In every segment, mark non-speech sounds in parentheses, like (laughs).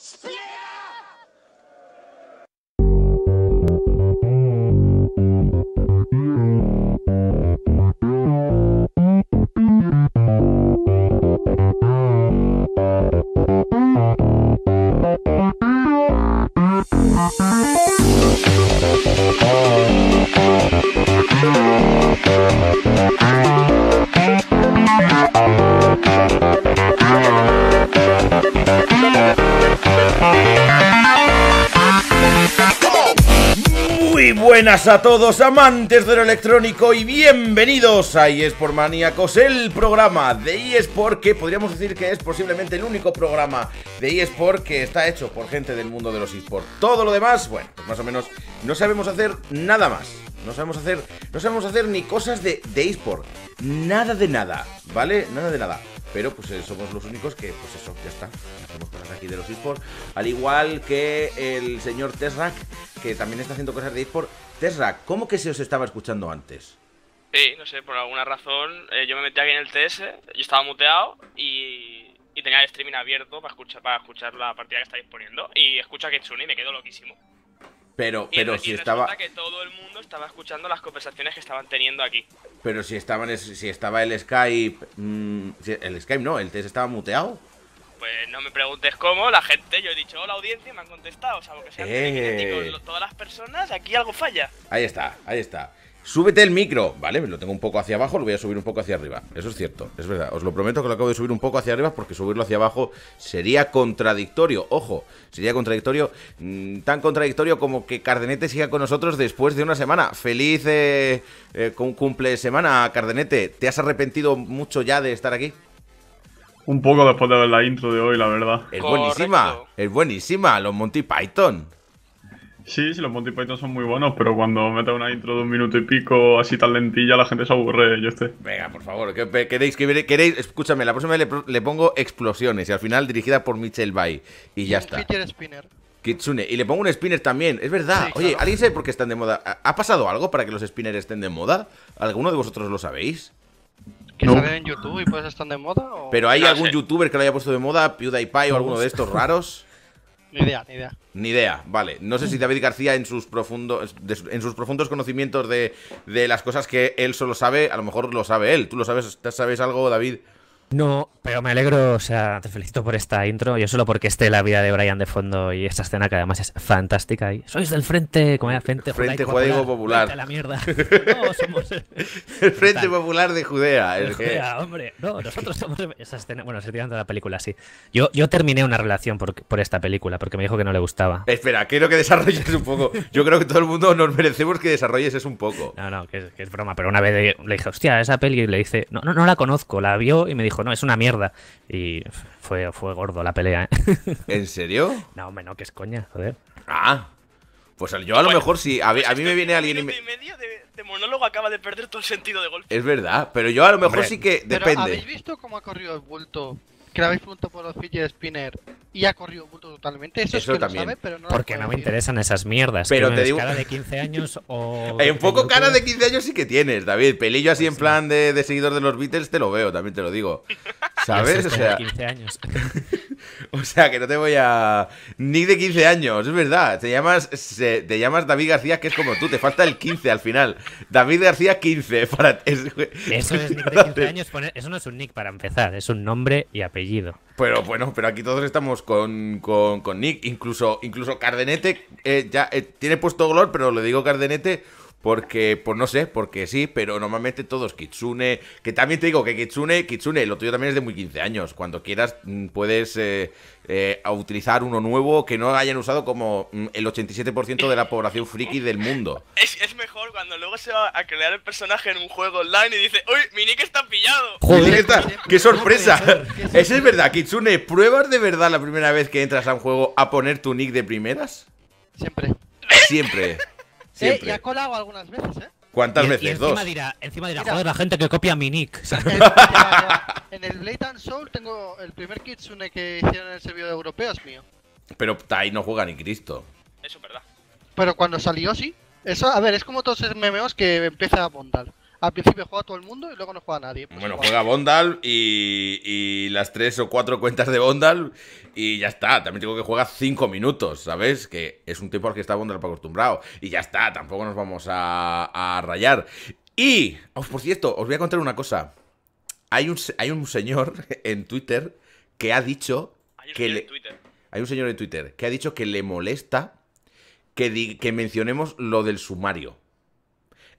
Split! a todos amantes de lo electrónico y bienvenidos a eSport Maníacos, el programa de eSport que podríamos decir que es posiblemente el único programa de eSport que está hecho por gente del mundo de los eSports. Todo lo demás, bueno, pues más o menos no sabemos hacer nada más. No sabemos hacer, no sabemos hacer ni cosas de, de eSport. Nada de nada, ¿vale? Nada de nada pero pues eh, somos los únicos que, pues eso, ya está, hacemos cosas aquí de los esports, al igual que el señor Tesrak, que también está haciendo cosas de esports. Tesrak, ¿cómo que se os estaba escuchando antes? Sí, no sé, por alguna razón eh, yo me metí aquí en el TS, yo estaba muteado y, y tenía el streaming abierto para escuchar, para escuchar la partida que estáis poniendo y escucha a Kitsune y me quedo loquísimo. Pero, pero y, si y estaba. que todo el mundo estaba escuchando las conversaciones que estaban teniendo aquí. Pero si, estaban, si estaba el Skype. Mm, el Skype no, el test estaba muteado. Pues no me preguntes cómo, la gente, yo he dicho la audiencia y me han contestado, o sea, que sean eh. todas las personas, aquí algo falla. Ahí está, ahí está. Súbete el micro, ¿vale? Lo tengo un poco hacia abajo, lo voy a subir un poco hacia arriba. Eso es cierto, es verdad. Os lo prometo que lo acabo de subir un poco hacia arriba porque subirlo hacia abajo sería contradictorio. Ojo, sería contradictorio, mm, tan contradictorio como que Cardenete siga con nosotros después de una semana. Feliz eh, eh cumple semana, Cardenete. ¿Te has arrepentido mucho ya de estar aquí? Un poco después de ver la intro de hoy, la verdad. Es buenísima, es buenísima, los Monty Python. Sí, sí, los Monty Python son muy buenos, pero cuando meta una intro de un minuto y pico así tan lentilla, la gente se aburre, yo estoy. Venga, por favor, ¿qué, queréis, que queréis? Escúchame, la próxima vez le, pongo explosiones y al final dirigida por Mitchell Bay. Y ya está. Spinner. Y le pongo un spinner también, es verdad. Oye, ¿alguien sabe por qué están de moda? ¿Ha pasado algo para que los spinners estén de moda? ¿Alguno de vosotros lo sabéis? Que no. en YouTube y pues están de moda. ¿Pero hay algún youtuber que lo haya puesto de moda? ¿PewDiePie o alguno de estos raros? (laughs) Ni idea, ni idea. Ni idea, vale. No sé si mm. David García, en sus, profundos, en sus profundos conocimientos de, de, las cosas que él solo sabe, a lo mejor lo sabe él. ¿Tú lo sabes? ¿Sabes algo, David, no, pero me alegro, o sea, te felicito por esta intro, yo solo porque esté la vida de Brian de fondo y esta escena que además es fantástica. Y, Sois del Frente, como era? Frente, frente Judaico Popular. la mierda. (laughs) No, somos eh, el, Frente Popular de Judea. Judea, hombre. No, nosotros somos esa escena, bueno, se tiran de la película, así Yo, yo terminé una relación por, por esta película porque me dijo que no le gustaba. Espera, quiero que desarrolles un poco. Yo creo que todo el mundo nos merecemos que desarrolles eso un poco. No, no, que es, broma, pero una vez le, dije, hostia, esa peli, y le dice, no, no, no la conozco, la vio y me dijo, no, es una mierda. Y fue, fue gordo la pelea. ¿eh? (laughs) ¿En serio? No, hombre, no, que es coña, joder. Ah, pues yo a lo mejor sí. A, mí me viene alguien y me... de, monólogo acaba de perder todo el sentido de golpe. Es verdad, pero yo a lo mejor sí que depende. ¿Habéis visto cómo ha corrido el bulto? Que habéis preguntado por los de spinner y ha corrido totalmente. Eso, también. pero no Porque no me interesan esas mierdas. Pero te digo. cara de 15 años (laughs) o. Eh, un poco cara de 15 años sí que tienes, David. Pelillo así pues en plan de, seguidor de los Beatles, te lo veo, también te lo digo. (laughs) ¿Sabes? o sea. De 15 años. (laughs) o sea, que no te voy a. Ni de 15 años, es verdad. Te llamas, te llamas David García, que es como tú, te falta el 15 al final. David García 15. Para... Eso Eso no es un nick para empezar, es un nombre y apellido. Pero bueno, pero aquí todos estamos con, con, con Nick. Incluso, incluso Cardenete eh, ya eh, tiene puesto Glor, pero le digo Cardenete porque, pues no sé, porque sí, pero normalmente todos Kitsune, que también te digo que Kitsune, Kitsune, lo tuyo también es de muy 15 años, cuando quieras mm, puedes eh, eh, utilizar uno nuevo que no hayan usado como mm, el 87% de la población friki del mundo. Es, mejor cuando luego se va a crear el personaje en un juego online y dice, uy, mi nick está pillado. Joder, qué sorpresa. Eso es verdad, Kitsune, ¿pruebas de verdad la primera vez que entras a un juego a poner tu nick de primeras? Siempre. Siempre. Sí, eh, ya he colado algunas veces, ¿eh? ¿Cuántas veces? Y encima Dos. Dirá, encima dirá, joder, la gente que copia mi nick. (laughs) En, el Blade and Soul tengo el primer Kitsune que hicieron en el servidor europeo, es mío. Pero ahí no juega ni Cristo. Eso es verdad. Pero cuando salió, sí. Eso, a ver, es como todos esos MMOs que empieza a montar al principio juega todo el mundo y luego no juega nadie. Pues bueno, juega Bondal y, las tres o cuatro cuentas de Bondal y ya está. También tengo que juega cinco minutos, ¿sabes? Que es un tiempo al que está Bondal acostumbrado. Y ya está, tampoco nos vamos a, rayar. Y, oh, por cierto, os voy a contar una cosa. Hay un, hay un señor (laughs) en Twitter que ha dicho... que le, Hay un señor en Twitter que ha dicho que le molesta que, que mencionemos lo del sumario.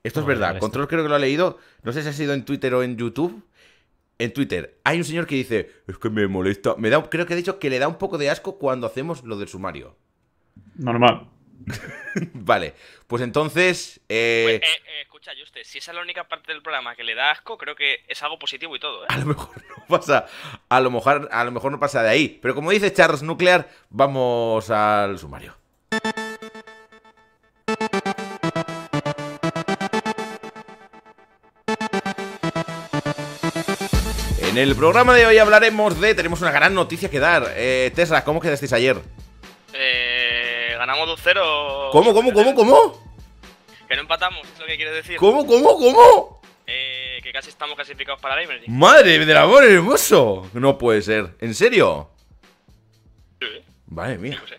Esto es verdad. Control creo que lo ha leído. No sé si ha sido en Twitter o en YouTube. En Twitter hay un señor que dice, es que me molesta. Me da, creo que ha dicho que le da un poco de asco cuando hacemos lo del sumario. Normal. (laughs) vale, pues entonces... Eh... Pues, eh, eh escucha, si esa es la única parte del programa que le da asco, creo que es algo positivo y todo. ¿eh? A lo mejor (laughs) pasa, a lo mejor, a lo mejor no pasa de ahí. Pero como dice Charles Nuclear, vamos al sumario. el programa de hoy hablaremos de. Tenemos una gran noticia que dar. Eh, Tesla, ¿cómo quedasteis ayer? Eh, ganamos 2-0. ¿Cómo, cómo, cómo, cómo? Que no empatamos, es lo que quieres decir. ¿Cómo, cómo, cómo? Eh, que casi estamos clasificados para la Emerging. ¡Madre del amor hermoso! No puede ser. ¿En serio? Sí. Vale, mira. Pues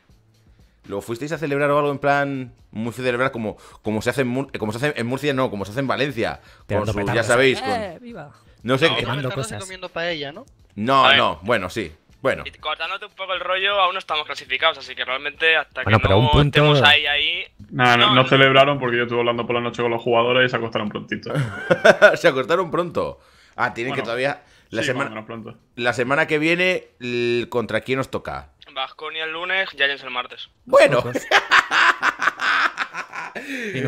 ¿Lo fuisteis a celebrar o algo en plan muy celebrar como, como, se, hace en, como se hace en Murcia? No, como se hace en Valencia. Con ya sabéis. ¿eh? Con... Eh, viva. No sé. qué no, cosas. comiendo ¿no? No, no, bueno, sí. Bueno. Y cortándote un poco el rollo, aún no estamos clasificados, así que realmente hasta que no un ahí, no, celebraron porque yo estuve hablando por la noche con los jugadores y se acostaron prontito. (laughs) se acostaron pronto. Ah, tienen que todavía... La, semana... la semana que viene, ¿contra quién nos toca? Vasconia el lunes, Giants el martes. Bueno. (laughs)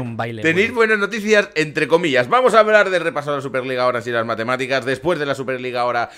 un baile. Tenéis buenas noticias, entre comillas. Vamos a hablar de repaso de la Superliga Ahora y las matemáticas. Después de la Superliga ahora,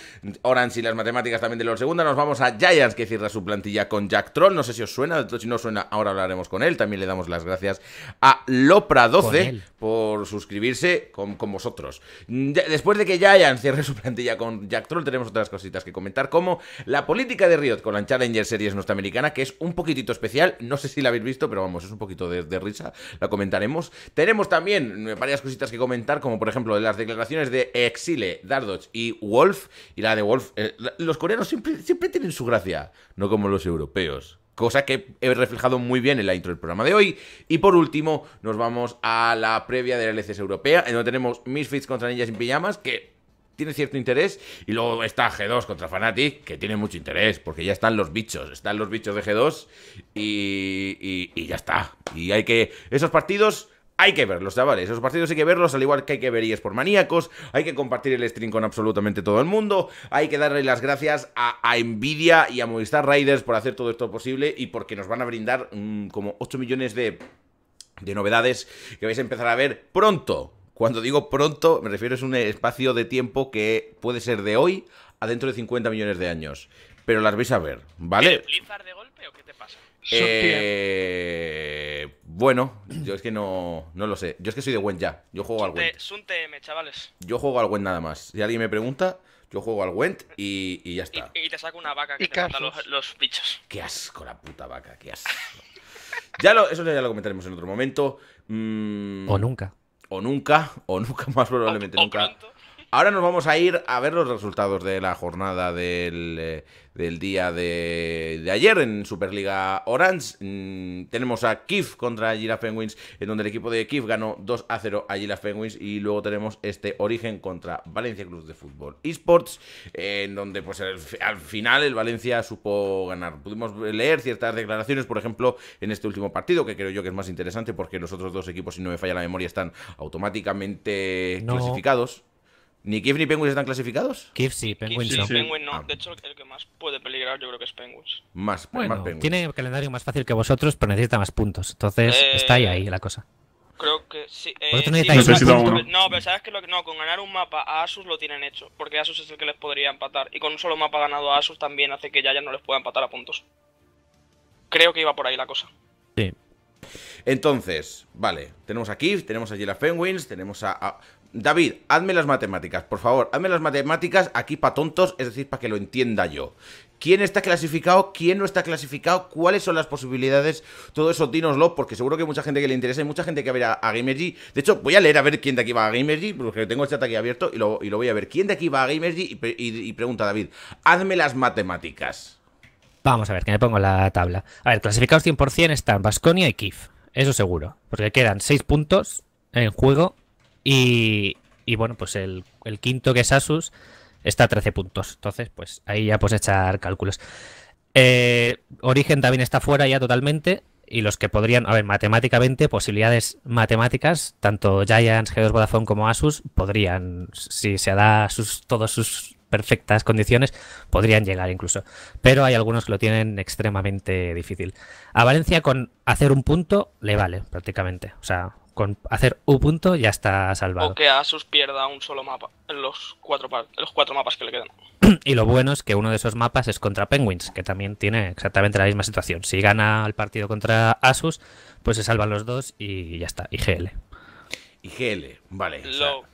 Orange y las matemáticas también de la segunda, nos vamos a Giants, que cierra su plantilla con Jack Troll. No sé si os suena, si no suena, ahora hablaremos con él. También le damos las gracias a Lopra12 por suscribirse con, vosotros. Después de que Giants cierre su plantilla con Jack Troll, tenemos otras cositas que comentar, como la política de Riot con la Challenger Series norteamericana, que es un poquitito especial. No sé si la habéis visto, pero vamos, es un poquito de risa la comentaremos. Tenemos también eh, varias cositas que comentar, como por ejemplo las declaraciones de Exile, Dardoch y Wolf. Y la de Wolf, eh, los coreanos siempre, siempre tienen su gracia, no como los europeos cosa que he reflejado muy bien en la intro del programa de hoy. Y por último, nos vamos a la previa de la LCS europea, en donde tenemos Misfits contra Ninjas sin Pijamas, que tiene cierto interés. Y luego está G2 contra Fnatic, que tiene mucho interés, porque ya están los bichos, están los bichos de G2 y, y, ya está. Y hay que... Esos partidos... Hay que verlos, chavales. Esos partidos hay que verlos, al igual que hay que ver e por maníacos. Hay que compartir el stream con absolutamente todo el mundo. Hay que darle las gracias a, Nvidia y a Movistar Riders por hacer todo esto posible y porque nos van a brindar mm, como 8 millones de, de novedades que vais a empezar a ver pronto cuando digo pronto, me refiero a un espacio de tiempo que puede ser de hoy a dentro de 50 millones de años. Pero las vais a ver, ¿vale? ¿Blizzard de golpe o qué te pasa? Eh, bueno, yo es que no, no lo sé. Yo es que soy de Wendt ya. Yo juego al Gwent. un TM, chavales. Yo juego al Wendt nada más. Si alguien me pregunta, yo juego al Wendt y, ya está. Y, te saco una vaca que te mata los, bichos. Qué asco la puta vaca, qué asco. ya eso ya lo comentaremos en otro momento. Mm, o nunca o nunca, o nunca (laughs) más probablemente, nunca. Ahora nos vamos a ir a ver los resultados de la jornada del, eh, día de, ayer en Superliga Orange. Mm, tenemos a Kif contra Gira Penguins, en donde el equipo de Kif ganó 2 a 0 a Gira Penguins. Y luego tenemos este Origen contra Valencia Club de Fútbol Esports, en donde pues al final el Valencia supo ganar. Pudimos leer ciertas declaraciones, por ejemplo, en este último partido, que creo yo que es más interesante porque los otros dos equipos, si no me falla la memoria, están automáticamente clasificados. ¿Ni Kiev ni Penguins están clasificados? Kiff sí, Penguins sí. sí, no. Penguin ah. no. De hecho, el que más puede peligrar yo creo que es Penguins. Más, más Penguins. Tiene el calendario más fácil que vosotros, pero necesita más puntos. Entonces, eh, está ahí, ahí la cosa. Creo que sí. Eh, no, pero sabes que no, con ganar un mapa a Asus lo tienen hecho, porque Asus es el que les podría empatar. Y con un solo mapa ganado a Asus también hace que ya, ya no les pueda empatar a puntos. Creo que iba por ahí la cosa. Sí. Entonces, vale, tenemos a Kif, tenemos a las Penguins, tenemos a, David, hazme las matemáticas, por favor, hazme las matemáticas aquí para tontos, es decir, para que lo entienda yo. ¿Quién está clasificado? ¿Quién no está clasificado? ¿Cuáles son las posibilidades? Todo eso dínoslo, porque seguro que hay mucha gente que le interesa y mucha gente que va a ver a, De hecho, voy a leer a ver quién de aquí va a Gamergy, porque tengo el este chat aquí abierto y lo, y lo voy a ver. ¿Quién de aquí va a Gamergy? Y, y, pregunta, David, hazme las matemáticas. Vamos a ver, que me pongo la tabla. A ver, clasificados 100% están Basconia y Kif, eso seguro, porque quedan 6 puntos en juego y, bueno, pues el, quinto que es Asus está a 13 puntos. Entonces, pues ahí ya puedes echar cálculos. Eh, Origen también está fuera ya totalmente. Y los que podrían, a ver, matemáticamente, posibilidades matemáticas, tanto Giants, G2 como Asus, podrían, si se da sus, todas sus perfectas condiciones, podrían llegar incluso. Pero hay algunos que lo tienen extremadamente difícil. A Valencia con hacer un punto le vale prácticamente. O sea, con hacer un punto ya está salvado. O que Asus pierda un solo mapa en los cuatro, los cuatro mapas que le quedan. (clears throat) y lo bueno es que uno de esos mapas es contra Penguins, que también tiene exactamente la misma situación. Si gana el partido contra Asus, pues se salvan los dos y ya está. IGL. IGL, vale. Lo... vale.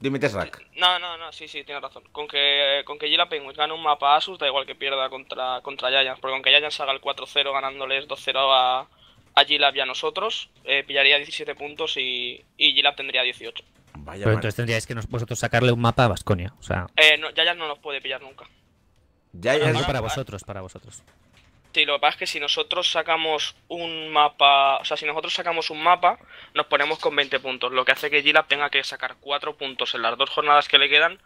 Dime No, no, no, sí, sí, tienes razón. Con que, con que Gila Penguins gane un mapa a Asus, da igual que pierda contra, contra Giants, porque aunque Giants haga el 4-0 ganándoles 2-0 a, a Gilab y a nosotros, eh, pillaría 17 puntos y, y Gilab tendría 18. Vaya Pero entonces tendríais que vosotros sacarle un mapa a Basconia. O sea... eh, no, no nos puede pillar nunca. Ya, ya. Ah, para, vosotros, para vosotros. Sí, lo que pasa es que si nosotros sacamos un mapa, o sea, si nosotros sacamos un mapa, nos ponemos con 20 puntos, lo que hace que Gilab tenga que sacar 4 puntos en las dos jornadas que le quedan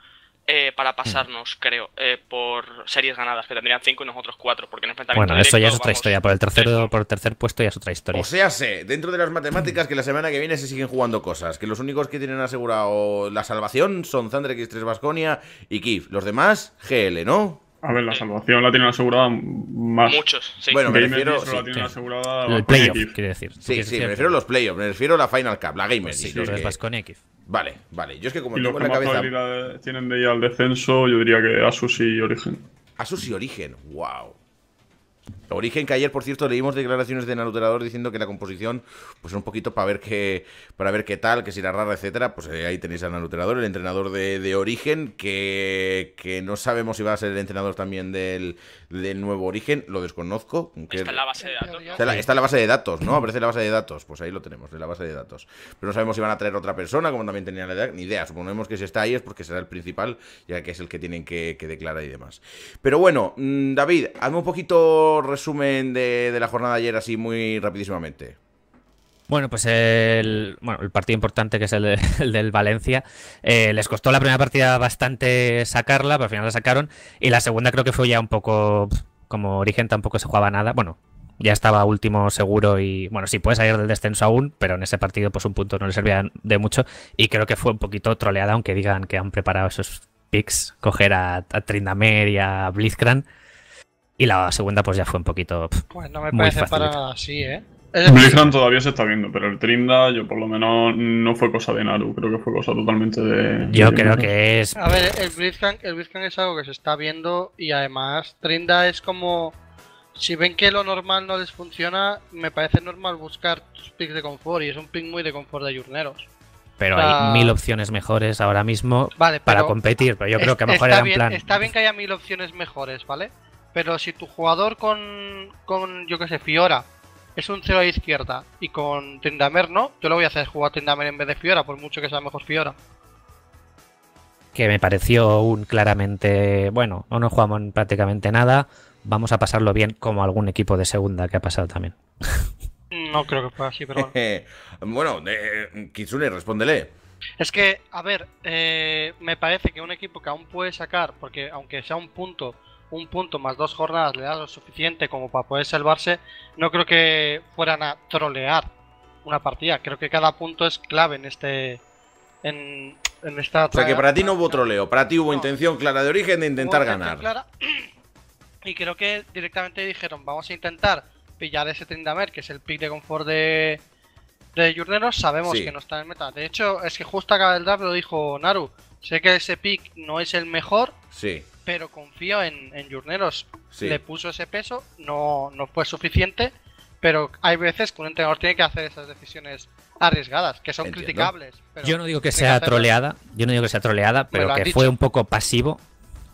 eh, para mm. pasarnos, creo, eh, por series ganadas, que tendrían 5 y nosotros 4, porque Bueno, eso ya es otra historia, por el, tercero, por tercer puesto ya es otra historia. O sea, sé, dentro de las matemáticas que la semana que viene se siguen jugando cosas, que los únicos que tienen asegurado la salvación son Zandrex X3 Basconia y Kif, los demás GL, ¿no? A ver, la salvación la tienen asegurada más. Muchos, sí. Bueno, me refiero. Sí, la tienen asegurada el playoff, quiere decir. Sí, sí, me refiero a los playoffs, me refiero a la Final Cup, la pues Gamer. Sí, los vas con X. Vale, vale. Yo es que como y los que la más cabeza... tienen de ir al descenso, yo diría que Asus y Origen. Asus y Origen, wow. Origen que ayer, por cierto, leímos declaraciones de Naluterador diciendo que la composición, pues un poquito para ver qué, para ver qué tal, que si la rara, etcétera, pues eh, ahí tenéis al Naluterador, el entrenador de, Origen, que, no sabemos si va a ser el entrenador también del, del nuevo Origen, lo desconozco. está en la base de datos. ¿no? Está, en la, base de datos, ¿no? Aparece en la base de datos, pues ahí lo tenemos, en la base de datos. Pero no sabemos si van a traer otra persona, como también tenía la ni idea. Suponemos que si está ahí es porque será el principal, ya que es el que tienen que, que declarar y demás. Pero bueno, mm, David, hazme un poquito resumen de, la jornada de ayer así muy rapidísimamente? Bueno, pues el, partido importante que es el, (laughs) del Valencia. Eh, les costó la primera partida bastante sacarla, pero al final la sacaron. Y la segunda creo que fue ya un poco. Como origen tampoco se jugaba nada. Bueno, ya estaba último seguro y bueno, sí puede salir del descenso aún, pero en ese partido pues un punto no le servía de mucho y creo que fue un poquito troleada, aunque digan que han preparado esos picks, coger a, Trindamere y a Blitzcrank y la segunda, pues ya fue un poquito. pues no me parece para nada así, ¿eh? Blizzard todavía se está viendo, pero el Trinda, yo por lo menos no fue cosa de Naru, creo que fue cosa totalmente de. Yo creo que es. A ver, el Blizzard, el es algo que se está viendo y además Trinda es como. Si ven que lo normal no les funciona, me parece normal buscar tus picks de confort y es un pick muy de confort de Jurneros. Pero hay mil opciones mejores ahora mismo para competir, pero yo creo que a lo mejor era en plan. Está bien que haya mil opciones mejores, ¿vale? Pero si tu jugador con, con yo que sé, Fiora es un 0 a izquierda y con tendamer no, yo lo voy a hacer jugar Trindamer en vez de Fiora, por mucho que sea mejor Fiora. Que me pareció un claramente, bueno, no jugamos en prácticamente nada, vamos a pasarlo bien como algún equipo de segunda que ha pasado también. (laughs) No creo que fue así, pero bueno. (laughs) bueno, eh, respóndele. Es que, a ver, eh, me parece que un equipo que aún puede sacar, porque aunque sea un punto, un punto más dos jornadas le da lo suficiente como para poder salvarse, no creo que fueran a trolear una partida. Creo que cada punto es clave en este. En, en esta. O sea, que para ti no hubo troleo, para ti hubo intención clara de origen de intentar ganar. (clears throat) Y creo que directamente dijeron: Vamos a intentar pillar ese Trindamer, que es el pick de confort de. De Yurneros sabemos que no está en meta. De hecho, es que justo acá del draft lo dijo Naru. Sé que ese pick no es el mejor. Sí pero confío en, en Jurneros. Le puso ese peso, no, no fue suficiente, pero hay veces que un entrenador tiene que hacer esas decisiones arriesgadas, que son criticables. yo no digo que sea troleada, yo no digo que sea troleada, pero que fue un poco pasivo.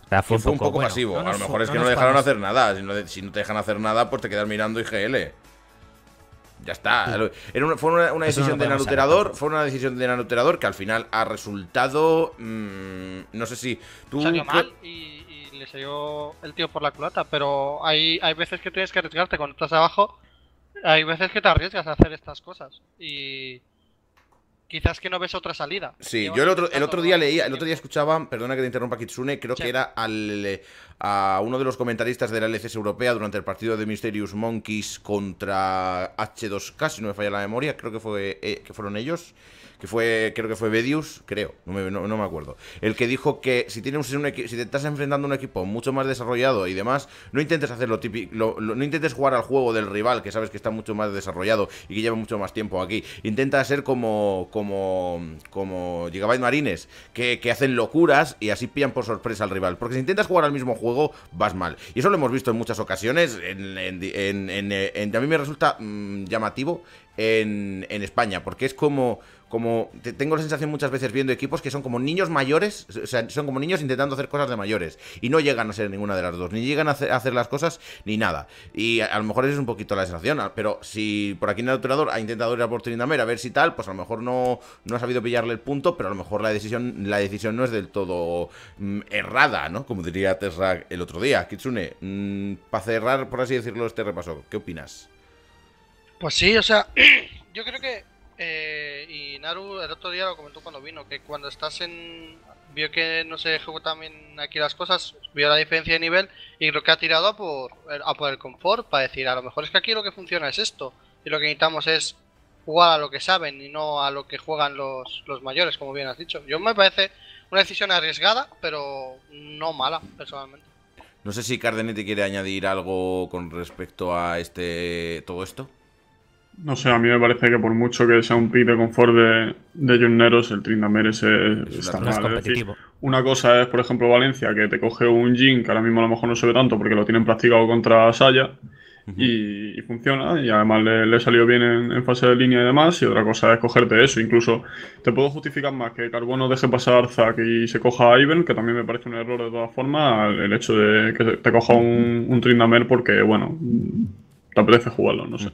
O sea, fue, un poco, pasivo. a lo mejor es que no, le dejaron hacer nada. Si no, te dejan hacer nada, pues te quedas mirando y IGL. Ya está. Era una, fue una, decisión de anotador Fue una decisión de anotador que al final ha resultado. Mm, no sé si. Tú, Salió mal y el tío por la culata, pero hay, hay veces que tienes que arriesgarte cuando estás abajo. Hay veces que te arriesgas a hacer estas cosas y quizás que no ves otra salida. Sí, yo el otro, el otro día leía, el otro día escuchaba, perdona que te interrumpa Kitsune, creo que era al, a uno de los comentaristas de la LCS europea durante el partido de Mysterious Monkeys contra H2K, si no me falla la memoria, creo que, fue, eh, que fueron ellos que fue, creo que fue Bedius, creo, no me, no, me acuerdo, el que dijo que si, tienes un si te estás enfrentando a un equipo mucho más desarrollado y demás, no intentes hacer lo típico, no intentes jugar al juego del rival que sabes que está mucho más desarrollado y que lleva mucho más tiempo aquí. Intenta ser como, como, como Gigabyte Marines, que, que hacen locuras y así pillan por sorpresa al rival, porque si intentas jugar al mismo juego, vas mal. Y eso lo hemos visto en muchas ocasiones, en, en, a mí me resulta mm, llamativo en, en España, porque es como como tengo la sensación muchas veces viendo equipos que son como niños mayores, o sea, son como niños intentando hacer cosas de mayores y no llegan a ser ninguna de las dos, ni llegan a hacer, las cosas ni nada. Y a, lo mejor es un poquito la sensación, ah, pero si por aquí en el entrenador ha intentado ir a por a ver si tal, pues a lo mejor no, no ha sabido pillarle el punto, pero a lo mejor la decisión, la decisión no es del todo mm, errada, ¿no? Como diría Tesla el otro día. Kitsune, mm, para cerrar, por así decirlo, este repaso, ¿qué opinas? Pues sí, o sea, (clears throat) yo creo que eh, y Naru el otro día lo comentó cuando vino, que cuando estás en... vio que no se juega también aquí las cosas, vio la diferencia de nivel y creo que ha tirado a por, por el confort para decir, a lo mejor es que aquí lo que funciona es esto y lo que necesitamos es jugar a lo que saben y no a lo que juegan los, los mayores, como bien has dicho. Yo me parece una decisión arriesgada, pero no mala, personalmente. No sé si Cardenete quiere añadir algo con respecto a este todo esto. No sé, a mí me parece que por mucho que sea un pick de confort de, de el Trindamer es, está mal. competitivo. una cosa es, por ejemplo, Valencia, que te coge un Jin, que ahora mismo a lo mejor no se ve tanto porque lo tienen practicado contra Saya, y, funciona, y además le, le salió bien en, fase de línea y demás, y otra cosa es cogerte eso. Incluso te puedo justificar más que Carbono deje pasar Zack y se coja a Iben, que también me parece un error de todas formas, el hecho de que te coja un, trindamer, porque, bueno, te apetece jugarlo, no sé.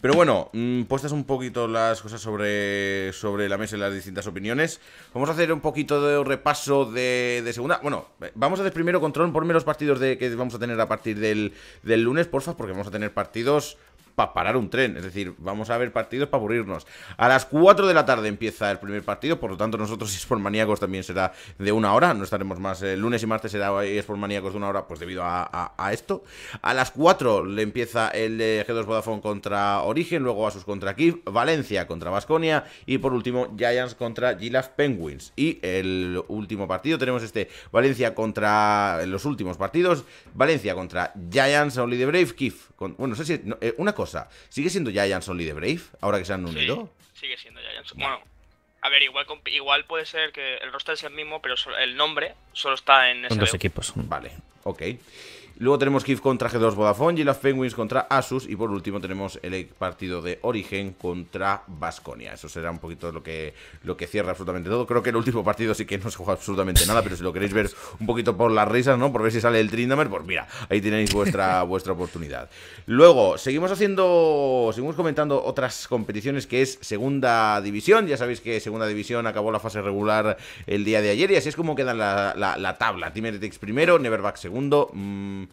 Pero bueno, mm, puestas un poquito las cosas sobre, sobre la mesa y las distintas opiniones, vamos a hacer un poquito de repaso de, de segunda. Bueno, vamos a hacer primero control, por los partidos de, que vamos a tener a partir del, del lunes, porfa, porque vamos a tener partidos para parar un tren. Es decir, vamos a ver partidos para aburrirnos. A las 4 de la tarde empieza el primer partido, por lo tanto, nosotros, (laughs) por Maníacos, también será de una hora. No estaremos más. El lunes y martes será Sport de una hora, pues debido a, esto. A las 4 le empieza el eh, G2 Vodafone contra Origen, luego Asus contra Kiev, Valencia contra vasconia y por último Giants contra Gilas Penguins. Y el último partido tenemos este Valencia contra. los últimos partidos, Valencia contra Giants, Only the Brave, Keith, bueno, no sé si. Eh, una cosa. ¿Sigue siendo Giants Only de Brave ahora que se han unido? sigue siendo Giants. Bueno, a ver, igual, igual puede ser que el roster sea el mismo, pero el nombre solo está en ese. equipos. Vale, ok. Luego tenemos kif contra G2 Vodafone, los Penguins contra Asus y por último tenemos el partido de Origen contra Basconia. Eso será un poquito lo que, lo que cierra absolutamente todo. Creo que el último partido sí que no se juega absolutamente nada, pero si lo queréis ver un poquito por las risas, ¿no? Por ver si sale el Trindamer, pues mira, ahí tenéis vuestra, (laughs) vuestra oportunidad. Luego, seguimos haciendo, seguimos comentando otras competiciones que es Segunda División. Ya sabéis que Segunda División acabó la fase regular el día de ayer y así es como queda la, la, tabla. Team primero, Neverback segundo. Mm,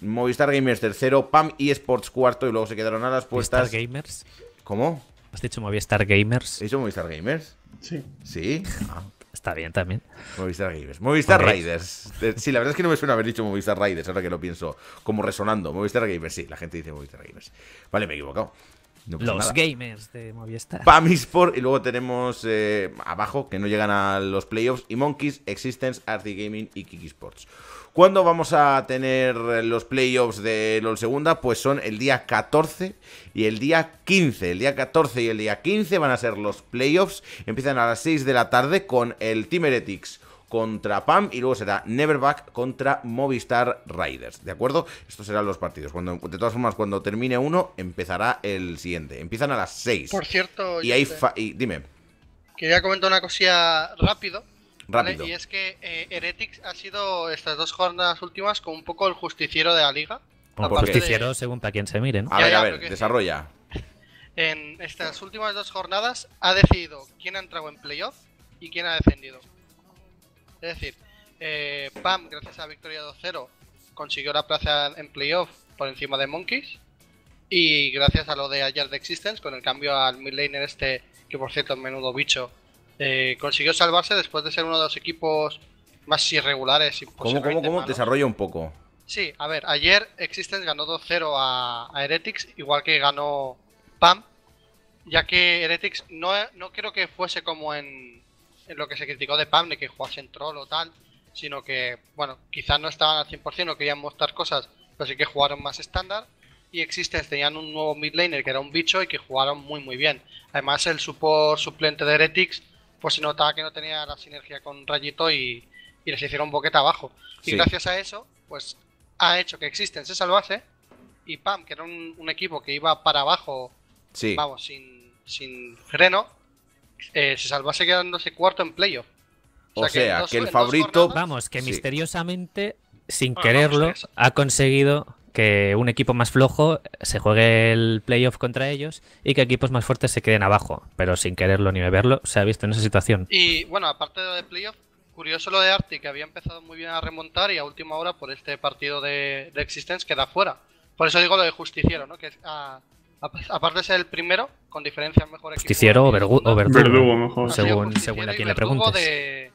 Movistar Gamers tercero, PAM y Sports cuarto y luego se quedaron a las puestas. ¿Movistar Gamers? ¿Cómo? ¿Has dicho Movistar Gamers? ¿He dicho Movistar Gamers? Sí. ¿Sí? Ah, está bien también. Movistar Gamers. Movistar Riders. Eh, sí, la verdad es que no me suena haber dicho Movistar Riders, ahora que lo pienso como resonando. Movistar Gamers, sí, la gente dice Movistar Gamers. Vale, me he equivocado. los gamers de Movistar. Pam eSports y luego tenemos eh, abajo que no llegan a los playoffs y Monkeys, Existence, Arty Gaming y Kiki Sports. ¿Cuándo vamos a tener los playoffs de LOL Segunda? Pues son el día 14 y el día 15. El día 14 y el día 15 van a ser los playoffs. Empiezan a las 6 de la tarde con el Team Heretics contra PAM y luego será Neverback contra Movistar Riders, ¿de acuerdo? Estos serán los partidos. Cuando, de todas formas, cuando termine uno, empezará el siguiente. Empiezan a las 6. Por cierto, y, ahí... y dime. Quería comentar una cosilla rápido y es que eh, Heretics ha sido estas dos jornadas últimas como un poco el justiciero de la liga. Un justiciero según para quien se miren. A ver, a ver, desarrolla. En estas últimas dos jornadas ha decidido quién ha entrado en playoff y quién ha defendido. Es decir, eh, Pam, gracias a victoria 2-0, consiguió la plaza en playoff por encima de Monkeys. Y gracias a lo de Ayer de Existence, con el cambio al midlaner este, que por cierto, es menudo bicho, eh, consiguió salvarse después de ser uno de los equipos más irregulares. ¿Cómo, cómo, cómo? Desarrolla un poco. Sí, a ver, ayer Existence ganó 2-0 a, Heretics, igual que ganó PAM, ya que Heretics no, no creo que fuese como en, en lo que se criticó de PAM, de que jugasen troll o tal, sino que, bueno, quizás no estaban al 100%, no querían mostrar cosas, pero sí que jugaron más estándar. Y Existence tenían un nuevo mid laner que era un bicho y que jugaron muy muy bien. Además el support suplente de Heretics pues se notaba que no tenía la sinergia con Rayito y, les hicieron boqueta abajo. Y gracias a eso, pues ha hecho que Existen se salvase y Pam, que era un, equipo que iba para abajo, vamos, sin, sin freno, eh, se salvase quedándose cuarto en playoff. O, sea, que, el favorito. Vamos, que misteriosamente, sin ah, quererlo, pues, ha conseguido que un equipo más flojo se juegue el playoff contra ellos y que equipos más fuertes se queden abajo, pero sin quererlo ni beberlo se ha visto en esa situación. Y bueno, aparte de playoff, curioso lo de Arti, que había empezado muy bien a remontar y a última hora por este partido de, de Existence queda fuera. Por eso digo lo de Justiciero, ¿no? Que aparte de ser el primero, con diferencia mejor equipo. Justiciero o, Verdugo, según, a quien le preguntes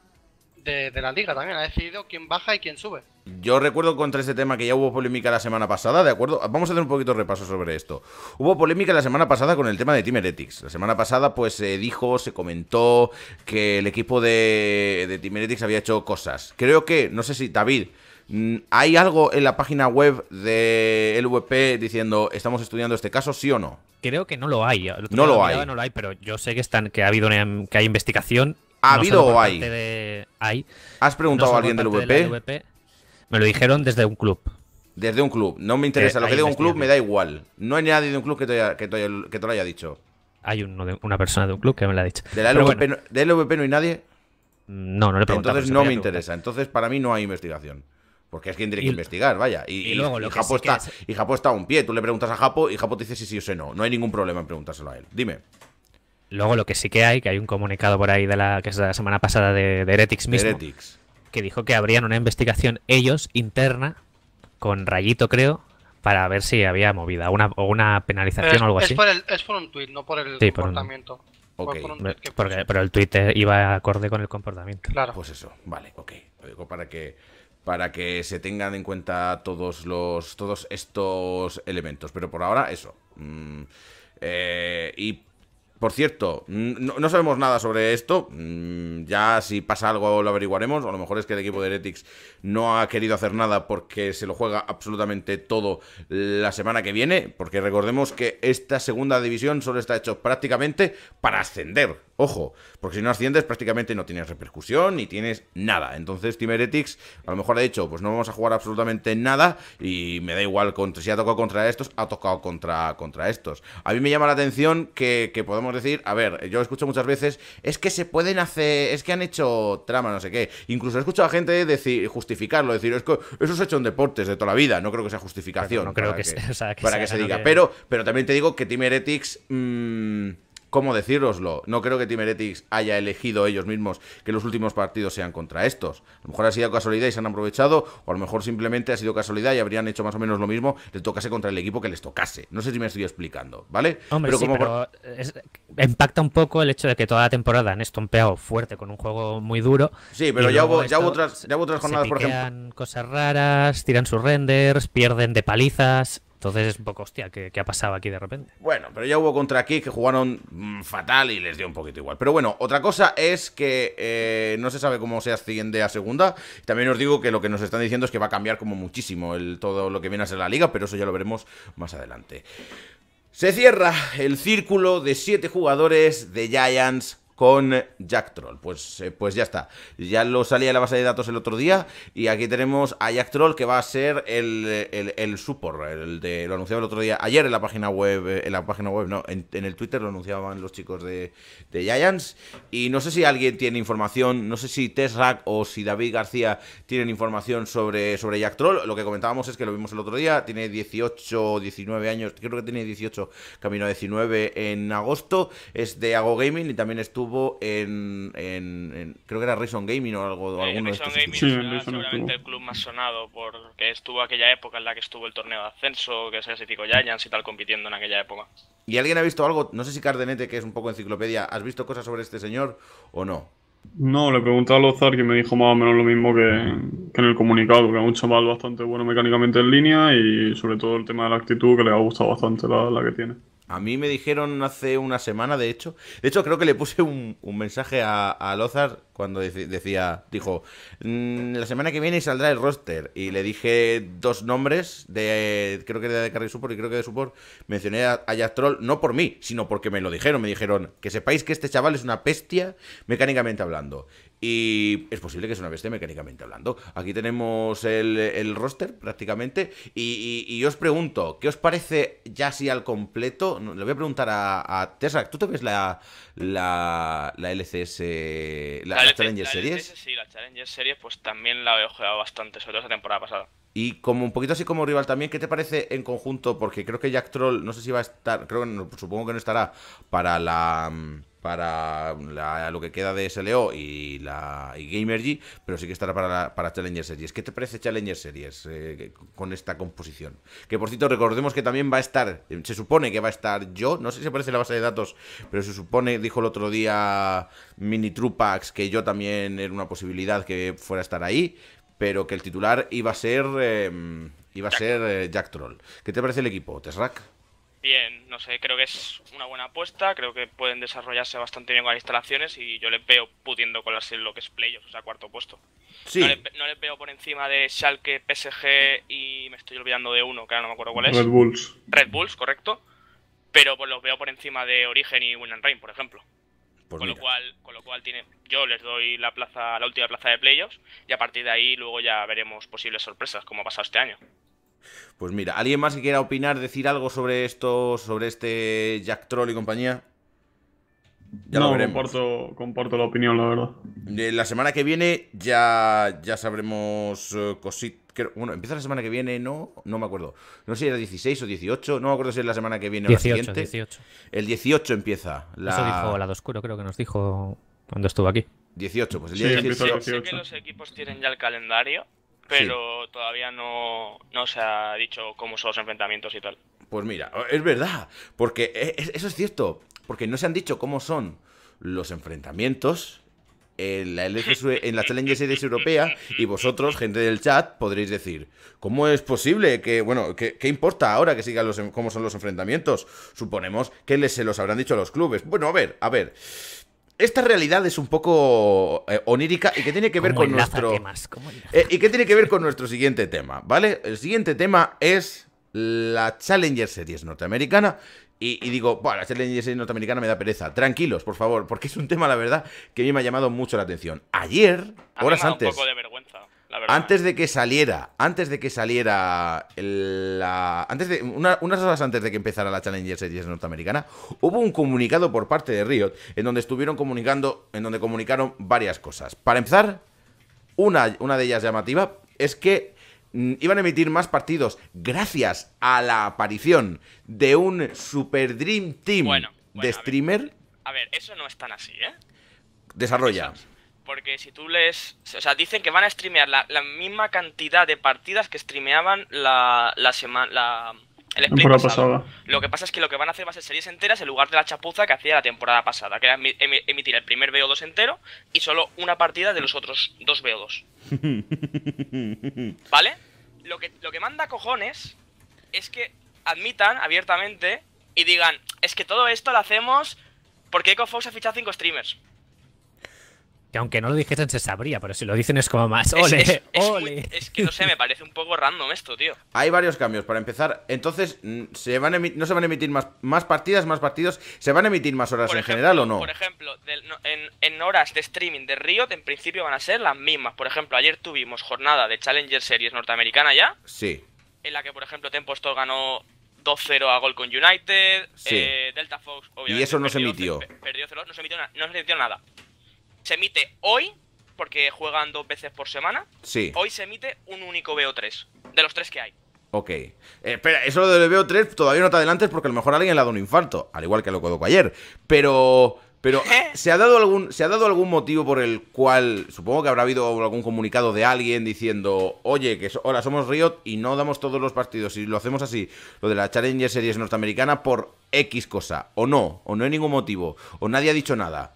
de, la liga también. Ha decidido quién baja y quién sube. Yo recuerdo contra este tema que ya hubo polémica la semana pasada, ¿de acuerdo? Vamos a hacer un poquito de repaso sobre esto. Hubo polémica la semana pasada con el tema de Team La semana pasada, pues se dijo, se comentó que el equipo de, de Team había hecho cosas. Creo que, no sé si David. Mm, ¿Hay algo en la página web de LVP diciendo estamos estudiando este caso, sí o no? Creo que no lo hay. no lo hay. No lo hay, pero yo sé que están, que ha habido que hay investigación ¿Ha habido o hay? ¿Has preguntado a alguien del VP? Me lo dijeron desde un club. Desde un club. No me interesa. Eh, lo que diga un club me da igual. No hay nadie de un club que te, lo haya dicho. Hay una persona de un club que me lo ha dicho. ¿De LVP, no, hay nadie? Mm, no, no le he preguntado. Entonces no me interesa. Entonces para mí no hay investigación. Porque es quien tiene que investigar, vaya. Y, luego, y Japón está, a un pie. Tú le preguntas a Japo y Japo te dice si sí o no. No hay ningún problema en preguntárselo a él. Dime. Luego lo que sí que hay, que hay un comunicado por ahí de la que es de la semana pasada de, de Heretics mismo, que dijo que habrían una investigación ellos interna con Rayito creo para ver si había movida o una penalización o algo así. Por es por un tuit, no por el comportamiento. pero el tuit iba acorde con el comportamiento. Claro. Pues eso, vale, ok. Lo digo para que para que se tengan en cuenta todos los todos estos elementos. Pero por ahora eso. Mm, eh, y por cierto, no, sabemos nada sobre esto. Mm, ya si pasa algo lo averiguaremos. A lo mejor es que el equipo de Heretics no ha querido hacer nada porque se lo juega absolutamente todo la semana que viene. Porque recordemos que esta segunda división solo está hecho prácticamente para ascender. Ojo, porque si no asciendes prácticamente no tienes repercusión ni tienes nada. Entonces Team Heretics a lo mejor ha dicho, pues no vamos a jugar absolutamente nada y me da igual contra, si ha tocado contra estos, ha tocado contra, contra estos. A mí me llama la atención que, podemos decir, a ver, yo escucho muchas veces, es que se pueden hacer, es que han hecho trama, no sé qué. Incluso he escuchado a gente decir, justificarlo, decir, es que eso se ha hecho en deportes de toda la vida, no creo que sea justificación. No creo que, sea, para que se diga, pero, pero también te digo que Team Heretics... Mm, cómo decíroslo. No creo que Timeretics haya elegido ellos mismos que los últimos partidos sean contra estos. A lo mejor ha sido casualidad y se han aprovechado, o a lo mejor simplemente ha sido casualidad y habrían hecho más o menos lo mismo, les tocase contra el equipo que les tocase. No sé si me estoy explicando, ¿vale? Hombre, sí, pero impacta un poco el hecho de que toda la temporada han estompeado fuerte con un juego muy duro. Sí, pero ya hubo, otras, jornadas, por ejemplo. cosas raras, tiran sus renders, pierden de palizas. Entonces es un poco, hostia, ¿qué, ha pasado aquí de repente? Bueno, pero ya hubo contra aquí que jugaron mm, fatal y les dio un poquito igual. Pero bueno, otra cosa es que eh, no se sabe cómo se asciende a segunda. También os digo que lo que nos están diciendo es que va a cambiar como muchísimo todo lo que viene a ser la liga, pero eso ya lo veremos más adelante. Se cierra el círculo de siete jugadores de Giants con Jack Troll. Pues, eh, pues ya está. Ya lo salía de la base de datos el otro día. Y aquí tenemos a Jack Troll, que va a ser el, el, el support. de, lo anunciaba el otro día. Ayer en la página web. Eh, en la página web, no. En, el Twitter lo anunciaban los chicos de, de, Giants. Y no sé si alguien tiene información. No sé si Tesrack o si David García tienen información sobre, sobre Jack Troll. Lo que comentábamos es que lo vimos el otro día. Tiene 18, 19 años. Creo que tiene 18, camino a 19 en agosto. Es de Ago Gaming y también estuvo en, creo que era Reason Gaming o algo. Eh, alguno Gaming sí, seguramente el club más sonado porque estuvo aquella época en la que estuvo el torneo de ascenso, que se clasificó Giants y tal compitiendo en aquella época. ¿Y alguien ha visto algo? No sé si Cardenete, que es un poco enciclopedia, ¿has visto cosas sobre este señor o no? No, le pregunté a Lozar que me dijo más o menos lo mismo que, en el comunicado, que es un chaval bastante bueno mecánicamente en línea y sobre todo el tema de la actitud que le ha gustado bastante la que tiene. A mí me dijeron hace una semana, de hecho. De hecho, creo que le puse un, un mensaje a, a Lozar cuando decía, dijo, mm, la semana que viene saldrá el roster. Y le dije dos nombres de, creo que era de Carry Support y creo que de Support, mencioné a, Jack Troll, no por mí, sino porque me lo dijeron, me dijeron, que sepáis que este chaval es una bestia mecánicamente hablando. Y es posible que es una bestia mecánicamente hablando. Aquí tenemos el, el roster prácticamente. Y, os pregunto, ¿qué os parece ya así al completo? Le voy a preguntar a, a ¿Tú te ves la, la, LCS? Challenger la, Series. Sí, la Challenger Series pues también la he jugado bastante, sobre todo esa temporada pasada. Y como un poquito así como rival también, ¿qué te parece en conjunto? Porque creo que Jack Troll, no sé si va a estar, creo que supongo que no estará para la mm, para lo que queda de SLO y la y Gamergy, pero sí que estará para, la, para Challenger Series. ¿Qué te parece Challenger Series eh, con esta composición? Que por cierto, recordemos que también va a estar, eh, se supone que va a estar yo, no sé si aparece en la base de datos, pero se supone, dijo el otro día Mini Trupax, que yo también era una posibilidad que fuera a estar ahí, pero que el titular iba a ser, em, iba a Jack. ser eh, Jack Troll. ¿Qué te parece el equipo, Tesrak? bien, no sé, creo que es una buena apuesta, creo que pueden desarrollarse bastante bien con las instalaciones y yo les veo pudiendo colarse en lo que es playoffs, o sea, cuarto puesto. Sí. No, les, veo por encima de Schalke, PSG y me estoy olvidando de uno, que ahora no me acuerdo cuál es. Red Bulls. Red Bulls, correcto. Pero pues los veo por encima de Origen y Win Rain, por ejemplo. Pues con, lo cual, con lo cual tiene, yo les doy la plaza, la última plaza de playoffs y a partir de ahí luego ya veremos posibles sorpresas como ha pasado este año. Pues mira, ¿alguien más que quiera opinar, decir algo sobre esto, sobre este Jack Troll y compañía? Ya no, lo Comparto, la opinión, la verdad. Eh, la semana que viene ya, ya sabremos eh, cositas. Bueno, empieza la semana que viene, ¿no? No me acuerdo. No sé si era 16 o 18. No me acuerdo si es la semana que viene o la siguiente. 18. El 18 empieza. La... Eso dijo la Oscuro, creo que nos dijo cuando estuvo aquí. 18, pues el día 18. sé que los equipos tienen ya el calendario pero todavía no, se ha dicho cómo son los enfrentamientos y tal. Pues mira, es verdad, porque e, eso es cierto, porque no se han dicho cómo son los enfrentamientos en la, en la Challenge Series europea y vosotros, gente del chat, podréis decir, ¿cómo es posible que, bueno, qué, importa ahora que sigan los, cómo son los enfrentamientos? Suponemos que les, se los habrán dicho a los clubes. Bueno, a ver, a ver, esta realidad es un poco eh, onírica y que tiene que ver con nuestro eh, y tiene que ver con nuestro siguiente tema, ¿vale? El siguiente tema es la Challenger Series norteamericana. Y, digo, bueno, la Challenger Series norteamericana me da pereza. Tranquilos, por favor, porque es un tema, la verdad, que a mí me ha llamado mucho la atención. Ayer, horas antes. Un poco de vergüenza. Antes de que saliera, antes de que saliera la. Antes de. unas horas antes de que empezara la Challenger Series norteamericana, hubo un comunicado por parte de Riot en donde estuvieron comunicando. En donde comunicaron varias cosas. Para empezar, una, una de ellas llamativa es que mm, iban a emitir más partidos gracias a la aparición de un Super Dream Team de streamer. A ver, eso no es tan así, ¿eh? Desarrolla. Porque si tú les, O sea, dicen que van a streamear la, misma cantidad de partidas que streameaban la, la semana. La, el split Lo que pasa es que lo que van a hacer va a ser series enteras en lugar de la chapuza que hacía la temporada pasada, que era emitir el primer BO2 entero y solo una partida de los otros dos BO2. (laughs) ¿Vale? Lo que, lo que manda cojones es que admitan abiertamente y digan: es que todo esto lo hacemos porque EcoFox ha fichado cinco streamers. Que aunque no lo dijesen se sabría, pero si lo dicen es como más. ¡Ole! Es, que no sé, me parece un poco random esto, tío. Hay varios cambios. Para empezar, entonces, ¿se van no se van a emitir más, partidas, más partidos. ¿Se van a emitir más horas en general o no? Por ejemplo, en, horas de streaming de Riot, en principio van a ser las mismas. Por ejemplo, ayer tuvimos jornada de Challenger Series norteamericana ya. Sí. En la que, por ejemplo, Tempostol ganó 2-0 a gol con United. Eh, Delta Fox, obviamente. Y eso no se emitió. Perdió no se emitió, no se emitió nada. Se emite hoy, porque juegan dos veces por semana. Sí. Hoy se emite un único BO3, de los tres que hay. Ok. Eh, espera, eso lo del BO3 todavía no está es porque a lo mejor alguien le ha dado un infarto, al igual que lo Codoco ayer. Pero. Pero, (laughs) ¿Eh? ¿se ha, dado algún, ¿se ha dado algún motivo por el cual, supongo que habrá habido algún comunicado de alguien diciendo, oye, que ahora somos Riot y no damos todos los partidos y lo hacemos así, lo de la Challenger Series norteamericana por X cosa, o no, o no hay ningún motivo, o nadie ha dicho nada?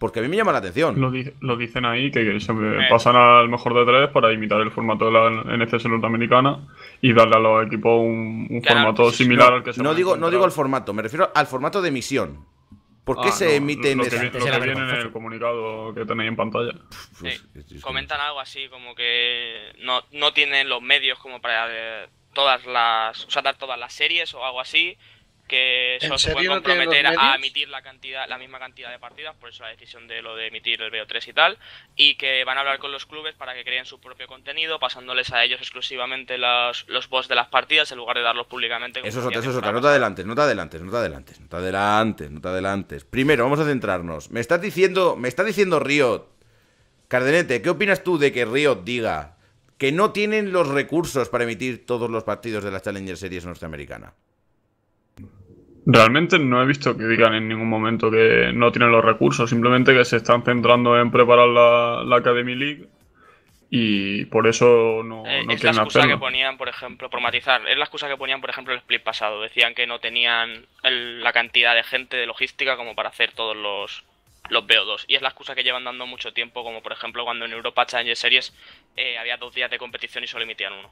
Porque a mí me llama la atención. Lo, dicen ahí, que, se eh. pasan al mejor de tres para imitar el formato de la NFC este norteamericana y darle a los equipos un, formato similar al que se No digo, no digo el formato, me refiero al formato de emisión. ¿Por qué ah, se emite en ese... lo en el comunicado que tenéis en pantalla. comentan algo así, como que no, no tienen los medios como para eh, todas las... todas las series o algo así que solo se a comprometer a emitir la misma cantidad de partidas, por eso la decisión de lo de emitir el BO3 y tal, y que van a hablar con los clubes para que creen su propio contenido, pasándoles a ellos exclusivamente los, los de las partidas en lugar de darlos públicamente. Eso es otra, eso es otra, no te adelantes, no te adelantes, no te adelantes, no te adelantes, Primero, vamos a centrarnos. Me estás diciendo, me está diciendo Riot, Cardenete, ¿qué opinas tú de que Riot diga que no tienen los recursos para emitir todos los partidos de la Challenger Series norteamericana? Realmente no he visto que digan en ningún momento que no tienen los recursos, simplemente que se están centrando en preparar la, Academy League y por eso no, tienen eh, es la excusa que ponían, por ejemplo, por es la excusa que ponían, por ejemplo, el split pasado. Decían que no tenían la cantidad de gente de logística como para hacer todos los, los BO2. Y es la excusa que llevan dando mucho tiempo, como por ejemplo cuando en Europa Challenge Series eh, había dos días de competición y solo emitían uno.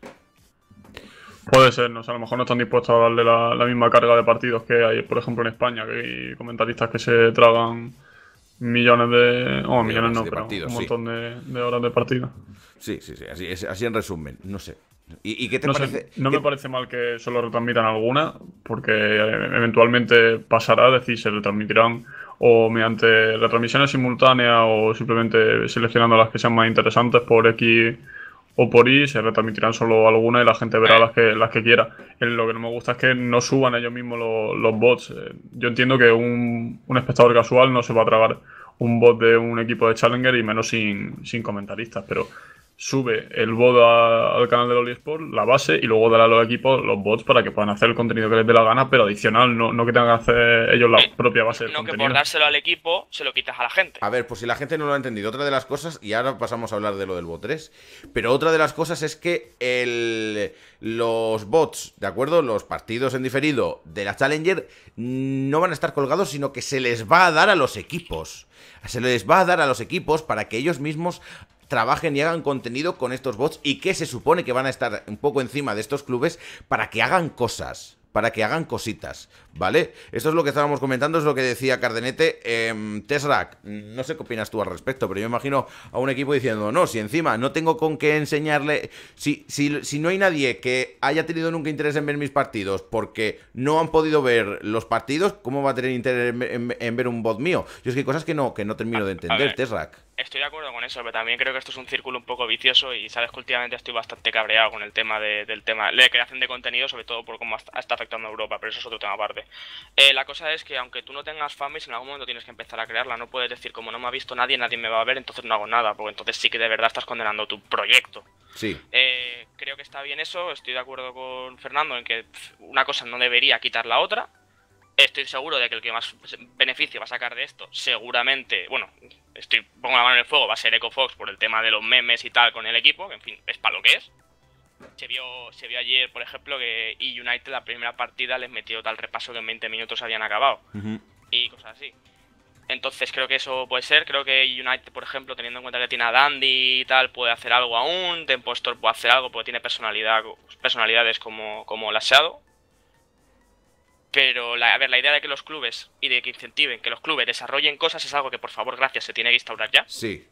Puede ser, no a lo mejor no están dispuestos a darle la, misma carga de partidos que hay, por ejemplo, en España, que hay comentaristas que se tragan millones de. millones, no, de pero un montón de, horas de partido. Sí, sí, sí, así, en resumen, no sé. ¿Y, qué te no parece? no me parece mal que solo retransmitan alguna, porque eh, eventualmente pasará, es decir, se retransmitirán o mediante retransmisiones simultáneas o simplemente seleccionando las que sean más interesantes por X o por I, se retransmitirán solo algunas y la gente verá las que, las que quiera. Eh, lo que no me gusta es que no suban ellos mismos los, bots. Eh, yo entiendo que un, espectador casual no se va a tragar un bot de un equipo de Challenger y menos sin, sin comentaristas, pero sube el bot al canal del Olisport, la base, y luego dará a los equipos los bots para que puedan hacer el contenido que les dé la gana, pero adicional, no, no que tengan que hacer ellos la eh, propia base No que por dárselo al equipo se lo quitas a la gente. A ver, pues si la gente no lo ha entendido, otra de las cosas, y ahora pasamos a hablar de lo del bot 3, pero otra de las cosas es que el, los bots, ¿de acuerdo? Los partidos en diferido de la Challenger no van a estar colgados, sino que se les va a dar a los equipos. Se les va a dar a los equipos para que ellos mismos trabajen y hagan contenido con estos bots y que se supone que van a estar un poco encima de estos clubes para que hagan cosas, para que hagan cositas, ¿vale? Esto es lo que estábamos comentando, es lo que decía Cardenete. Eh, no sé qué opinas tú al respecto, pero yo imagino a un equipo diciendo, no, si encima no tengo con qué enseñarle, si, si, si no hay nadie que haya tenido nunca interés en ver mis partidos porque no han podido ver los partidos, ¿cómo va a tener interés en, ver un bot mío? Yo es que hay cosas que no, que no termino de entender, Tesrac. Estoy de acuerdo con eso, pero también creo que esto es un círculo un poco vicioso y sabes que últimamente estoy bastante cabreado con el tema de, del tema, la creación de contenido, sobre todo por cómo está afectando a Europa, pero eso es otro tema aparte. Eh, la cosa es que aunque tú no tengas fanbase, en algún momento tienes que empezar a crearla. No puedes decir, como no me ha visto nadie, nadie me va a ver, entonces no hago nada, porque entonces sí que de verdad estás condenando tu proyecto. Sí. Eh, creo que está bien eso, estoy de acuerdo con Fernando en que una cosa no debería quitar la otra. Estoy seguro de que el que más beneficio va a sacar de esto, seguramente, bueno, estoy pongo la mano en el fuego, va a ser EcoFox por el tema de los memes y tal con el equipo, que en fin, es para lo que es. Se vio, se ayer, por ejemplo, que e United la primera partida les metió tal repaso que en 20 minutos habían acabado. Y cosas así. Entonces creo que eso puede ser. Creo que e United, por ejemplo, teniendo en cuenta que tiene a Dandy y tal, puede hacer algo aún. Tempostor puede hacer algo porque tiene personalidad, personalidades como, como Pero, la, a ver, la idea de que los clubes y de que incentiven, que los clubes desarrollen cosas es algo que, por favor, gracias, se tiene que instaurar ya. Sí,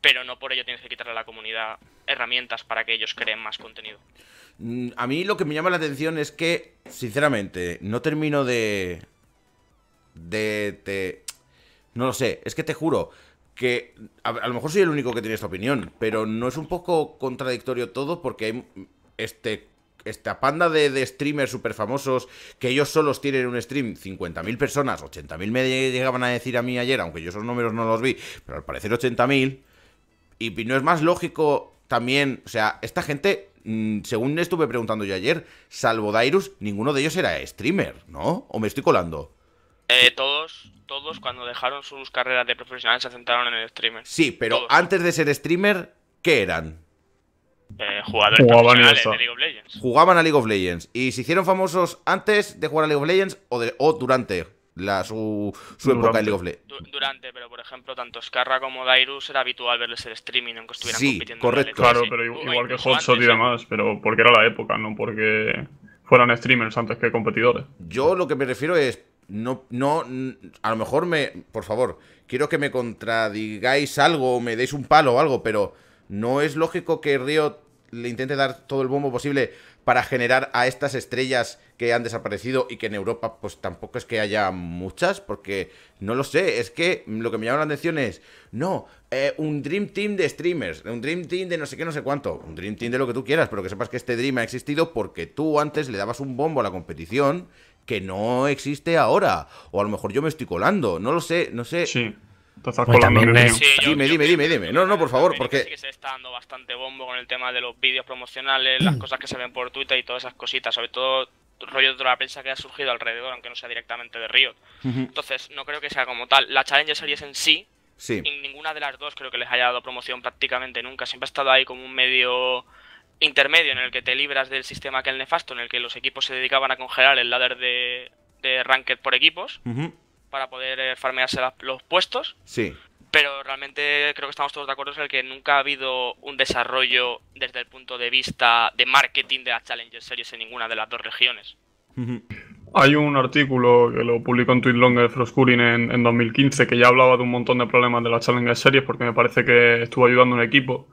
pero no por ello tienes que quitarle a la comunidad herramientas para que ellos creen más contenido. Mm, a mí lo que me llama la atención es que, sinceramente, no termino de... De... no lo sé, es que te juro que a, lo mejor soy el único que tiene esta opinión, pero no es un poco contradictorio todo porque hay este esta panda de, de streamers súper famosos que ellos solos tienen un stream, 50.000 personas, 80.000 me llegaban a decir a mí ayer, aunque yo esos números no los vi, pero al parecer 80.000 y no es más lógico también, o sea, esta gente, mm, según estuve preguntando yo ayer, salvo Dairus, ninguno de ellos era streamer, ¿no? ¿O me estoy colando? Eh, todos, todos cuando dejaron sus carreras de profesionales se centraron en el streamer. Sí, pero antes de ser streamer, ¿qué eran? Eh, jugadores Jugaban profesionales de League of Legends. Jugaban a League of Legends. ¿Y se hicieron famosos antes de jugar a League of Legends o, de, o durante? la, su, su durante, época League of Legends. Durante, pero por ejemplo, tanto Scarra como Dairus era habitual verles el streaming aunque estuvieran sí, Correcto. claro, pero igual, que Hotshot y ¿eh? demás, pero porque era la época, no porque fueran streamers antes que competidores. Yo lo que me refiero es. No, no, a lo mejor me. Por favor, quiero que me contradigáis algo, o me deis un palo o algo, pero no es lógico que Río le intente dar todo el bombo posible para generar a estas estrellas que han desaparecido y que en Europa pues tampoco es que haya muchas, porque no lo sé, es que lo que me llama la atención es, no, eh, un Dream Team de streamers, un Dream Team de no sé qué, no sé cuánto, un Dream Team de lo que tú quieras, pero que sepas que este Dream ha existido porque tú antes le dabas un bombo a la competición que no existe ahora, o a lo mejor yo me estoy colando, no lo sé, no sé dime, dime, dime, dime. No, no, por favor, porque... Sí que se está dando bastante bombo con el tema de los vídeos promocionales, las mm. cosas que se ven por Twitter y todas esas cositas, sobre todo rollo de toda la prensa que ha surgido alrededor, aunque no sea directamente de Riot. Entonces, no creo que sea como tal. La Challenger Series en sí, ninguna de las dos creo que les haya dado promoción prácticamente nunca. Siempre ha estado ahí como un medio intermedio en el que te libras del sistema Que el nefasto, en el que los equipos se dedicaban a congelar el ladder de, de ranked por equipos para poder eh, farmearse los puestos. Sí. Pero realmente creo que estamos todos de acuerdo en que nunca ha habido un desarrollo desde el punto de vista de marketing de las Challenger Series en ninguna de las dos regiones. Hay un artículo que lo publicó en Twitlonger de en, en 2015 que ya hablaba de un montón de problemas de las Challenger Series porque me parece que estuvo ayudando un equipo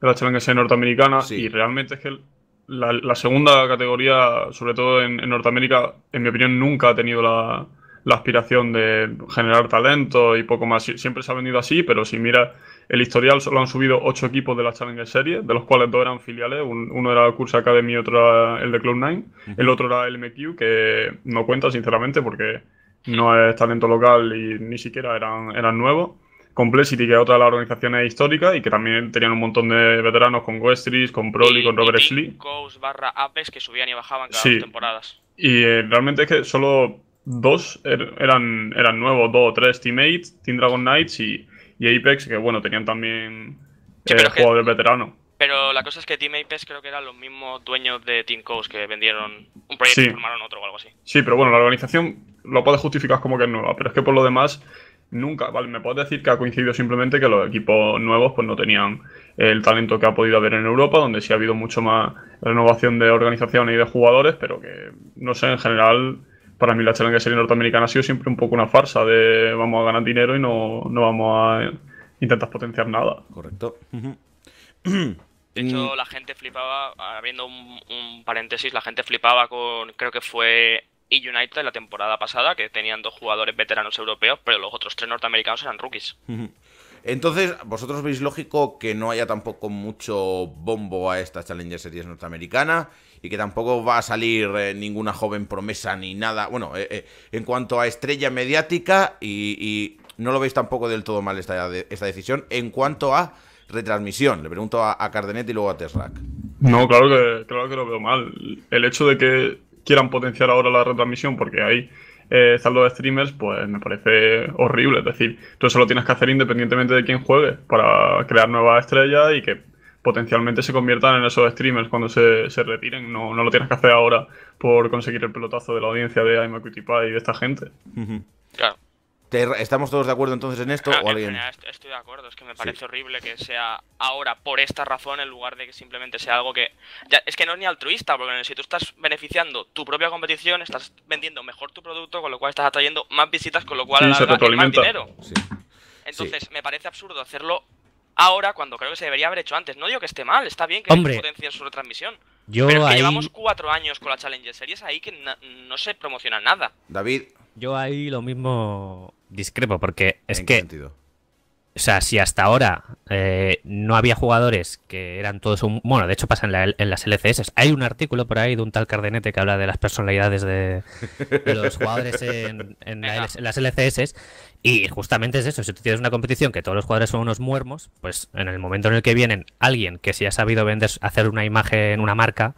de las Challenger Series norteamericana y realmente es que la, segunda categoría, sobre todo en Norteamérica, en mi opinión nunca ha tenido la, la aspiración de generar talento y poco más. Siempre se ha venido así, pero si mira el historial, solo han subido ocho equipos de la Challenger Series, de los cuales dos eran filiales. uno era Curse Cursa Academy y otro el de Cloud9. El otro era el MQ, que no cuenta, sinceramente, porque no es talento local y ni siquiera eran, eran nuevos. Complexity, que es otra de las organizaciones históricas y que también tenían un montón de veteranos con Westris, con Proli, con Robert Slee. barra que subían y bajaban cada temporadas. Y eh, realmente es que solo dos er, eran, eran nuevos, dos o tres, teammates Team Dragon Knights y, y Apex, que bueno, tenían también eh, jugadores veteranos. Pero la cosa es que Team Apex creo que eran los mismos dueños de Team Coast que vendieron un proyecto y formaron otro o algo así. Sí, pero bueno, la organización lo puedes justificar como que es nueva, pero es que por lo demás nunca, vale, me puedes decir que ha coincidido simplemente que los equipos nuevos pues no tenían el talento que ha podido haber en Europa, donde sí ha habido mucho más renovación de organizaciones y de jugadores, pero que no sé, en general para mí la Challenger Series norteamericana ha sido siempre un poco una farsa de vamos a ganar dinero y no, vamos a intentar potenciar nada. Correcto. (clears throat) De hecho, la gente flipaba, habiendo un, paréntesis, la gente flipaba con, creo que fue e United la temporada pasada, que tenían dos jugadores veteranos europeos, pero los otros tres norteamericanos eran rookies. Entonces, ¿vosotros veis lógico que no haya tampoco mucho bombo a esta Challenger Series norteamericana? y que tampoco va a salir eh, ninguna joven promesa ni nada. Bueno, eh, eh, en cuanto a estrella mediática, y, no lo veis tampoco del todo mal esta, esta decisión, en cuanto a retransmisión, le pregunto a, Cardenet y luego a Tesrac. No, claro que, lo veo mal. El hecho de que quieran potenciar ahora la retransmisión porque hay saldo de streamers, pues me parece horrible. Es decir, tú eso lo tienes que hacer independientemente de quién juegue para crear nueva estrella y que potencialmente se conviertan en esos streamers cuando se, se retiren. No, lo tienes que hacer ahora por conseguir el pelotazo de la audiencia de I'm y de esta gente. Claro. ¿Estamos todos de acuerdo entonces en esto o alguien? estoy de acuerdo, es que me parece horrible que sea ahora por esta razón en lugar de que simplemente sea algo que... es que no es ni altruista, porque si tú estás beneficiando tu propia competición, estás vendiendo mejor tu producto, con lo cual estás atrayendo más visitas, con lo cual dinero. Entonces, me parece absurdo hacerlo ahora cuando creo que se debería haber hecho antes. No digo que esté mal, está bien que potencia en su retransmisión. Yo pero que llevamos cuatro años con la Challenger Series ahí que no se promociona nada. David. Yo ahí lo mismo discrepo, porque es que. sentido? O sea, si hasta ahora eh, no había jugadores que eran todos un... Bueno, de hecho pasa en, las LCS. Hay un artículo por ahí de un tal Cardenete que habla de las personalidades de, (laughs) los jugadores en, en, las LCS y justamente es eso, si tú tienes una competición que todos los jugadores son unos muermos, pues en el momento en el que vienen alguien que si ha sabido vender, hacer una imagen, una marca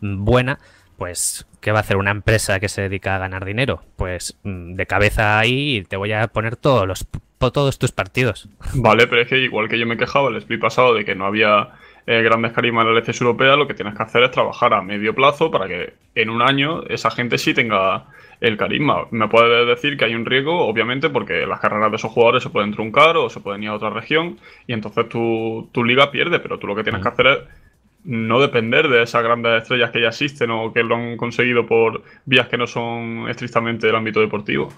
buena, pues ¿qué va a hacer una empresa que se dedica a ganar dinero? Pues mm, de cabeza ahí te voy a poner todos los todos tus partidos. (laughs) Vale, pero es que igual que yo me quejaba el split pasado de que no había eh, grandes carismas en la leche europea, lo que tienes que hacer es trabajar a medio plazo para que en un año esa gente sí tenga el carisma. Me puede decir que hay un riesgo, obviamente, porque las carreras de esos jugadores se pueden truncar o se pueden ir a otra región y entonces tu, tu liga pierde, pero tú lo que tienes que mm. hacer es no depender de esas grandes estrellas que ya existen o que lo han conseguido por vías que no son estrictamente del ámbito deportivo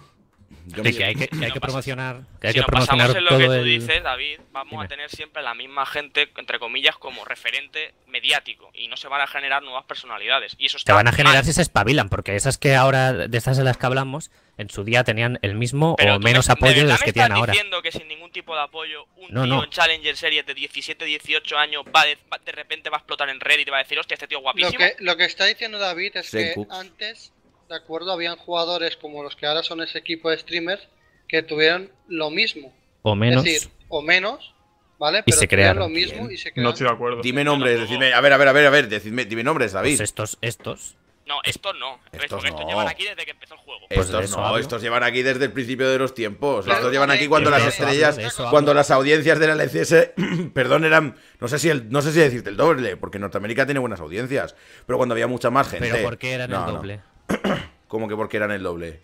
que hay que, hay que promocionar. Que hay que promocionar lo que tú dices, David, vamos a tener siempre la misma gente, entre comillas, como referente mediático. Y no se van a generar nuevas personalidades. Y eso Se van a generar si se espabilan, porque esas que ahora, de estas de las que hablamos, en su día tenían el mismo o menos apoyo de, las los que tienen ahora. diciendo que sin ningún tipo de apoyo, un tío en Challenger Series de 17, 18 años va de, repente va a explotar en red y te va a decir, hostia, este tío guapísimo. Lo que, está diciendo David es que antes ¿de acuerdo? Habían jugadores como los que ahora son ese equipo de streamers que tuvieron lo mismo. O menos. Es decir, o menos, ¿vale? Pero y se lo mismo y se crearon. No estoy de acuerdo. Dime nombres, A ver, a ver, a ver, a ver, decidme, dime nombres, David. Pues estos, estos. No, estos no. Estos, estos llevan aquí desde que empezó el juego. Pues estos no, estos llevan aquí desde el principio de los tiempos. estos llevan aquí cuando las estrellas, cuando las audiencias de la LCS, (clears throat) perdón, eran, no sé si el, no sé si decirte el doble, porque Norteamérica tiene buenas audiencias, pero cuando había mucha más gente. Pero ¿por qué eran el doble? (clears throat) como que porque eran el doble?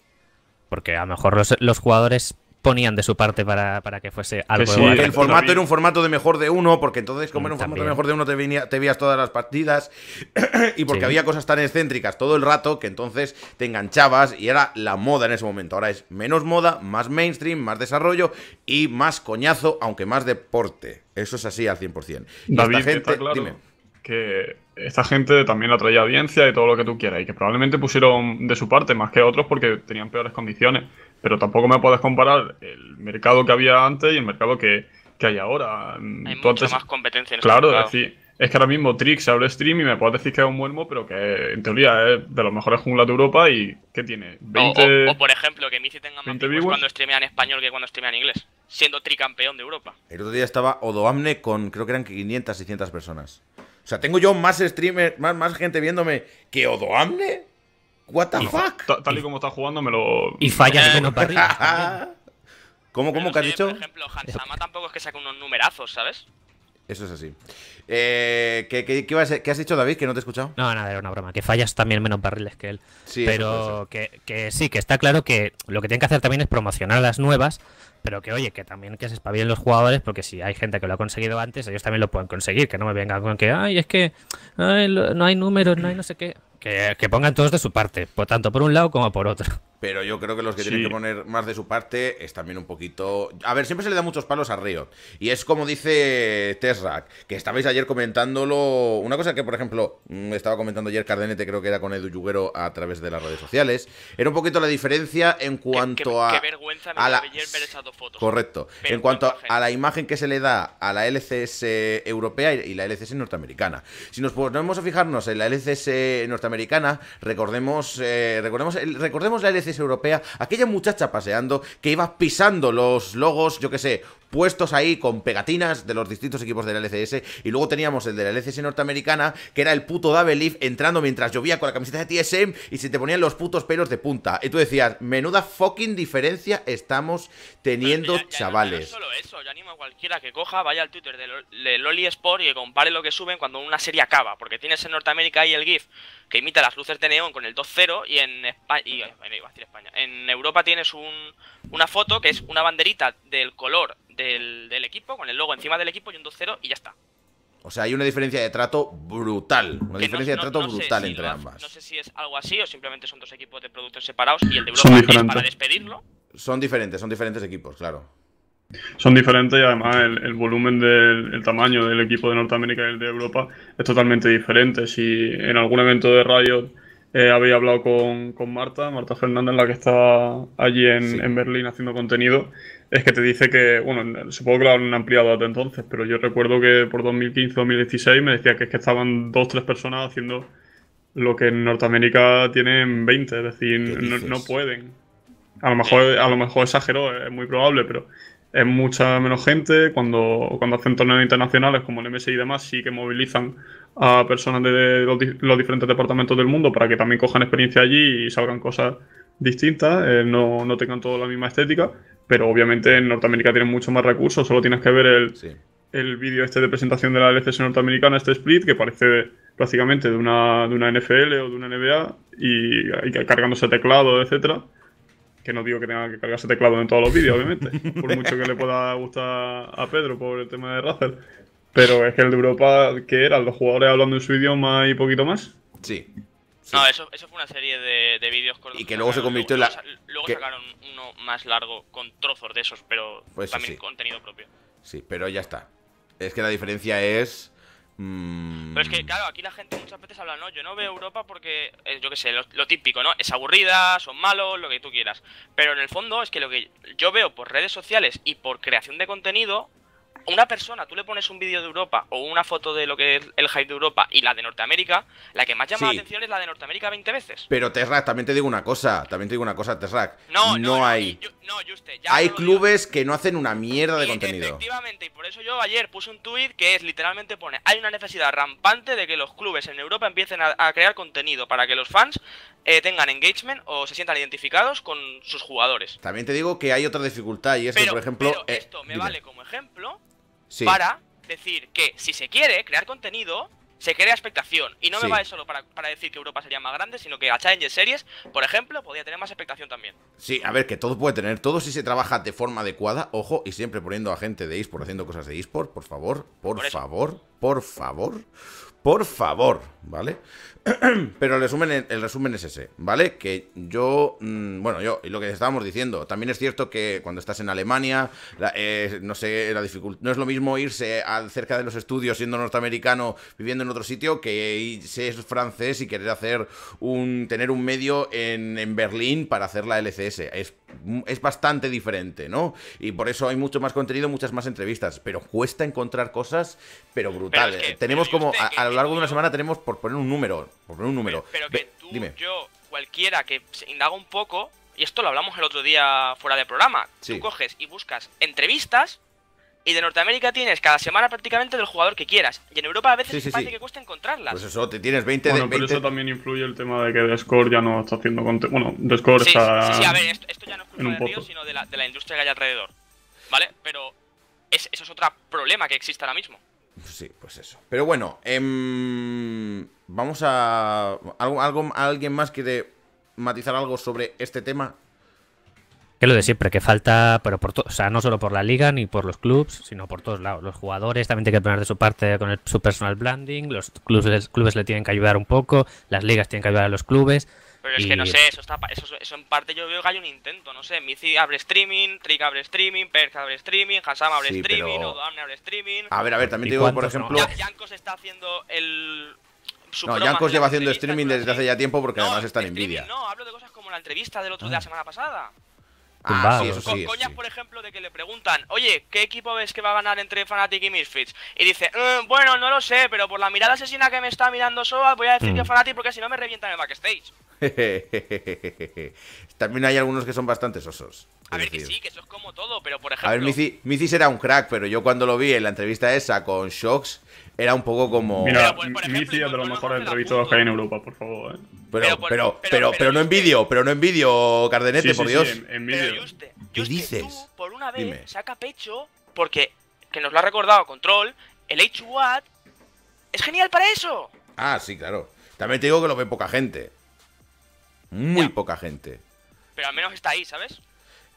Porque a lo mejor los, jugadores ponían de su parte para, que fuese algo sí, El formato era un formato de mejor de uno, porque entonces, como era un formato de mejor de uno, te, venía, veías todas las partidas (clears throat) y porque había cosas tan excéntricas todo el rato que entonces te enganchabas y era la moda en ese momento. Ahora es menos moda, más mainstream, más desarrollo y más coñazo, aunque más deporte. Eso es así al 100%. Y David, gente, dime. que esta gente también atraía audiencia y todo lo que tú quieras, y que probablemente pusieron de su parte más que otros porque tenían peores condiciones, pero tampoco me puedes comparar el mercado que había antes y el mercado que, hay ahora. Mm, hay mucha más competencia en Claro, mercado. es es que ahora mismo se abre stream y me puedes decir que es un muermo, pero que en teoría es de los mejores junglas de Europa y ¿qué tiene? 20, o, por ejemplo, que Mici tenga más cuando streamea en español que cuando streamea en inglés, siendo tricampeón de Europa. El otro día estaba Odoamne con creo que eran 500, 600 personas. O sea, tengo yo más streamers, más, más gente viéndome que Odoamne. What the fuck? Tal y como está jugando me lo. Y falla menos para (laughs) ¿Cómo, cómo, que has dicho? Por ejemplo, Hansama tampoco es que saque unos numerazos, ¿sabes? Eso es así. Eh, ¿qué, has dicho, David? Que no te he escuchado. No, nada, era una broma. Que fallas también menos barriles que él. Sí, pero que, sí, que está claro que lo que tienen que hacer también es promocionar las nuevas. Pero que oye, que también que se espabilen los jugadores, porque si hay gente que lo ha conseguido antes, ellos también lo pueden conseguir. Que no me venga con que, ay, es que no hay números, no hay no sé qué. Que, pongan todos de su parte, por tanto por un lado como por otro. Pero yo creo que los que tienen que poner más de su parte es también un poquito. A ver, siempre se le da muchos palos a Río. Y es como dice Terrak que estabais ayer ayer comentándolo. Una cosa que, por ejemplo, mm, estaba comentando ayer Cardenete, creo que era con Edu Yuguero a través de las redes sociales. Era un poquito la diferencia en cuanto a. vergüenza la... fotos. Correcto. en cuanto a, la imagen que se le da a la LCS europea y la LCS norteamericana. Si nos ponemos a fijarnos en la LCS norteamericana, recordemos, eh, recordemos, recordemos la LCS europea, aquella muchacha paseando que iba pisando los logos, yo que sé, puestos ahí con pegatinas de los distintos equipos de la LCS. Y luego teníamos el de la LCS norteamericana, que era el puto Leaf... entrando mientras llovía con la camiseta de TSM y se te ponían los putos pelos de punta. Y tú decías, menuda fucking diferencia estamos teniendo, chavales. No, solo eso, yo animo a cualquiera que coja, vaya al Twitter de, Loli Sport y que compare lo que suben cuando una serie acaba. Porque tienes en Norteamérica ahí el GIF que imita las luces de neón con el 2-0 y en España, eh, España, en Europa tienes un, una foto que es una banderita del color del, equipo, con el logo encima del equipo y un 2-0 y ya está. O sea, hay una diferencia de trato brutal. Una diferencia de trato brutal entre ambas. No sé si es algo así o simplemente son dos equipos de productos separados y el de Europa para despedirlo. Son diferentes, son diferentes equipos, claro. Son diferentes y además el, volumen del el tamaño del equipo de Norteamérica y el de Europa es totalmente diferente. Si en algún evento de Riot eh, habéis había hablado con, con, Marta, Marta Fernández, la que está allí en, en Berlín haciendo contenido, es que te dice que, bueno, supongo que lo han ampliado desde entonces, pero yo recuerdo que por 2015-2016 me decía que es que estaban dos, tres personas haciendo lo que en Norteamérica tienen 20, es decir, no, pueden. A lo mejor, a lo mejor exageró, es muy probable, pero es mucha menos gente. Cuando, cuando hacen torneos internacionales como el MSI y demás, sí que movilizan a personas de los diferentes departamentos del mundo para que también cojan experiencia allí y salgan cosas distinta eh, no, tengan toda la misma estética, pero obviamente en Norteamérica tienen mucho más recursos, solo tienes que ver el, el vídeo este de presentación de la LCS norteamericana, este split, que parece prácticamente de una, de una NFL o de una NBA, y, cargándose teclado, etcétera que no digo que tenga que cargarse teclado en todos los vídeos, obviamente, (laughs) por mucho que le pueda gustar a Pedro por el tema de Razer. Pero es que el de Europa, que eran? ¿Los jugadores hablando en su idioma y poquito más? Sí. No, eso, eso, fue una serie de, vídeos con Y que, luego se convirtió en la. Luego sacaron uno más largo con trozos de esos, pero pues también contenido propio. Sí, pero ya está. Es que la diferencia es. Mm, pero es que, claro, aquí la gente muchas veces habla, no, yo no veo Europa porque, eh, yo qué sé, lo, típico, ¿no? Es aburrida, son malos, lo que tú quieras. Pero en el fondo es que lo que yo veo por redes sociales y por creación de contenido una persona, tú le pones un vídeo de Europa o una foto de lo que es el hype de Europa y la de Norteamérica, la que más llama la atención es la de Norteamérica 20 veces. Pero Terrac, también te digo una cosa, también te digo una cosa, Terrac. No, no, no hay. hay clubes que no hacen una mierda de contenido. Efectivamente, y por eso yo ayer puse un tuit que es literalmente pone, hay una necesidad rampante de que los clubes en Europa empiecen a, crear contenido para que los fans eh, tengan engagement o se sientan identificados con sus jugadores. También te digo que hay otra dificultad y es por ejemplo... Eh, esto me vale como ejemplo para decir que si se quiere crear contenido, se crea expectación. Y no me vale solo para, decir que Europa sería más grande, sino que a Challenger Series, por ejemplo, podría tener más expectación también. Sí, a ver, que todo puede tener, todo si se trabaja de forma adecuada, ojo, y siempre poniendo a gente de eSport haciendo cosas de eSport, por favor, por favor, por favor, por favor, ¿vale? (clears throat) Pero el resumen, el resumen es ese, ¿vale? Que yo, mm, bueno, yo, y lo que estábamos diciendo, también es cierto que cuando estás en Alemania, eh, no sé, la dificultad, no es lo mismo irse al, cerca de los estudios siendo norteamericano, viviendo en otro sitio, que ser francés y querer hacer un, tener un medio en, en Berlín para hacer la LCS. Es es bastante diferente, ¿no? Y por eso hay mucho más contenido, muchas más entrevistas, pero cuesta encontrar cosas, pero brutales, ¿eh? tenemos como, a, lo largo de una semana tenemos, por poner un número, por poner un número. Pero, que tú, yo, cualquiera que se indaga un poco, y esto lo hablamos el otro día fuera de programa, tú coges y buscas entrevistas y de Norteamérica tienes cada semana prácticamente del jugador que quieras. Y en Europa a veces sí, que cuesta encontrarlas. Pues eso, te tienes 20 de 20... pero eso también influye el tema de que Discord ya no está haciendo contenido. Bueno, Descore está. Sí, sí, a ver, esto, ya no es culpa de Río, sino de la, de la, industria que hay alrededor. ¿Vale? Pero eso es otro problema que existe ahora mismo. Sí, pues eso. Pero bueno, em, vamos a. ¿Algo, algo, ¿Alguien más quiere matizar algo sobre este tema? Que lo de siempre, que falta, pero por o sea, no solo por la liga ni por los clubes, sino por todos lados. Los jugadores también tienen que poner de su parte con su personal branding, los clubes, los clubes le tienen que ayudar un poco, las ligas tienen que ayudar a los clubes. Pero es que no sé, eso, está, eso, eso, en parte yo veo que hay un intento, no sé, Mici abre streaming, Trick abre streaming, Perk abre streaming, Hassam abre streaming, pero... abre streaming. A ver, a ver, también te digo, por ejemplo... Yankos está haciendo el... no, Yankos lleva haciendo streaming desde hace ya tiempo porque además está en envidia No, hablo de cosas como la entrevista del otro día, de la ah. semana pasada. Ah, coñas, por ejemplo, de que le preguntan, oye, ¿qué equipo ves que va a ganar entre Fnatic y Misfits? Y dice, mm, bueno, no lo sé, pero por la mirada asesina que me está mirando Soa, voy a decir que mm. Fnatic porque si no me revientan el backstage. (laughs) También hay algunos que son bastante osos A ver, que sí, que eso es como todo, pero por ejemplo. A ver, Misfits era un crack, pero yo cuando lo vi en la entrevista esa con Shox, era un poco como. Mira, Mici es de los mejores entrevistados que hay en Europa, por favor. Eh. Pero, pero, pero, pero, no envidio, pero no envidio, Cardenete, por Dios. en ¿Qué dices? por una vez, saca pecho, porque, que nos lo ha recordado Control, el h es genial para eso. Ah, sí, claro. También te digo que lo ve poca gente. Muy poca gente. Pero al menos está ahí, ¿sabes?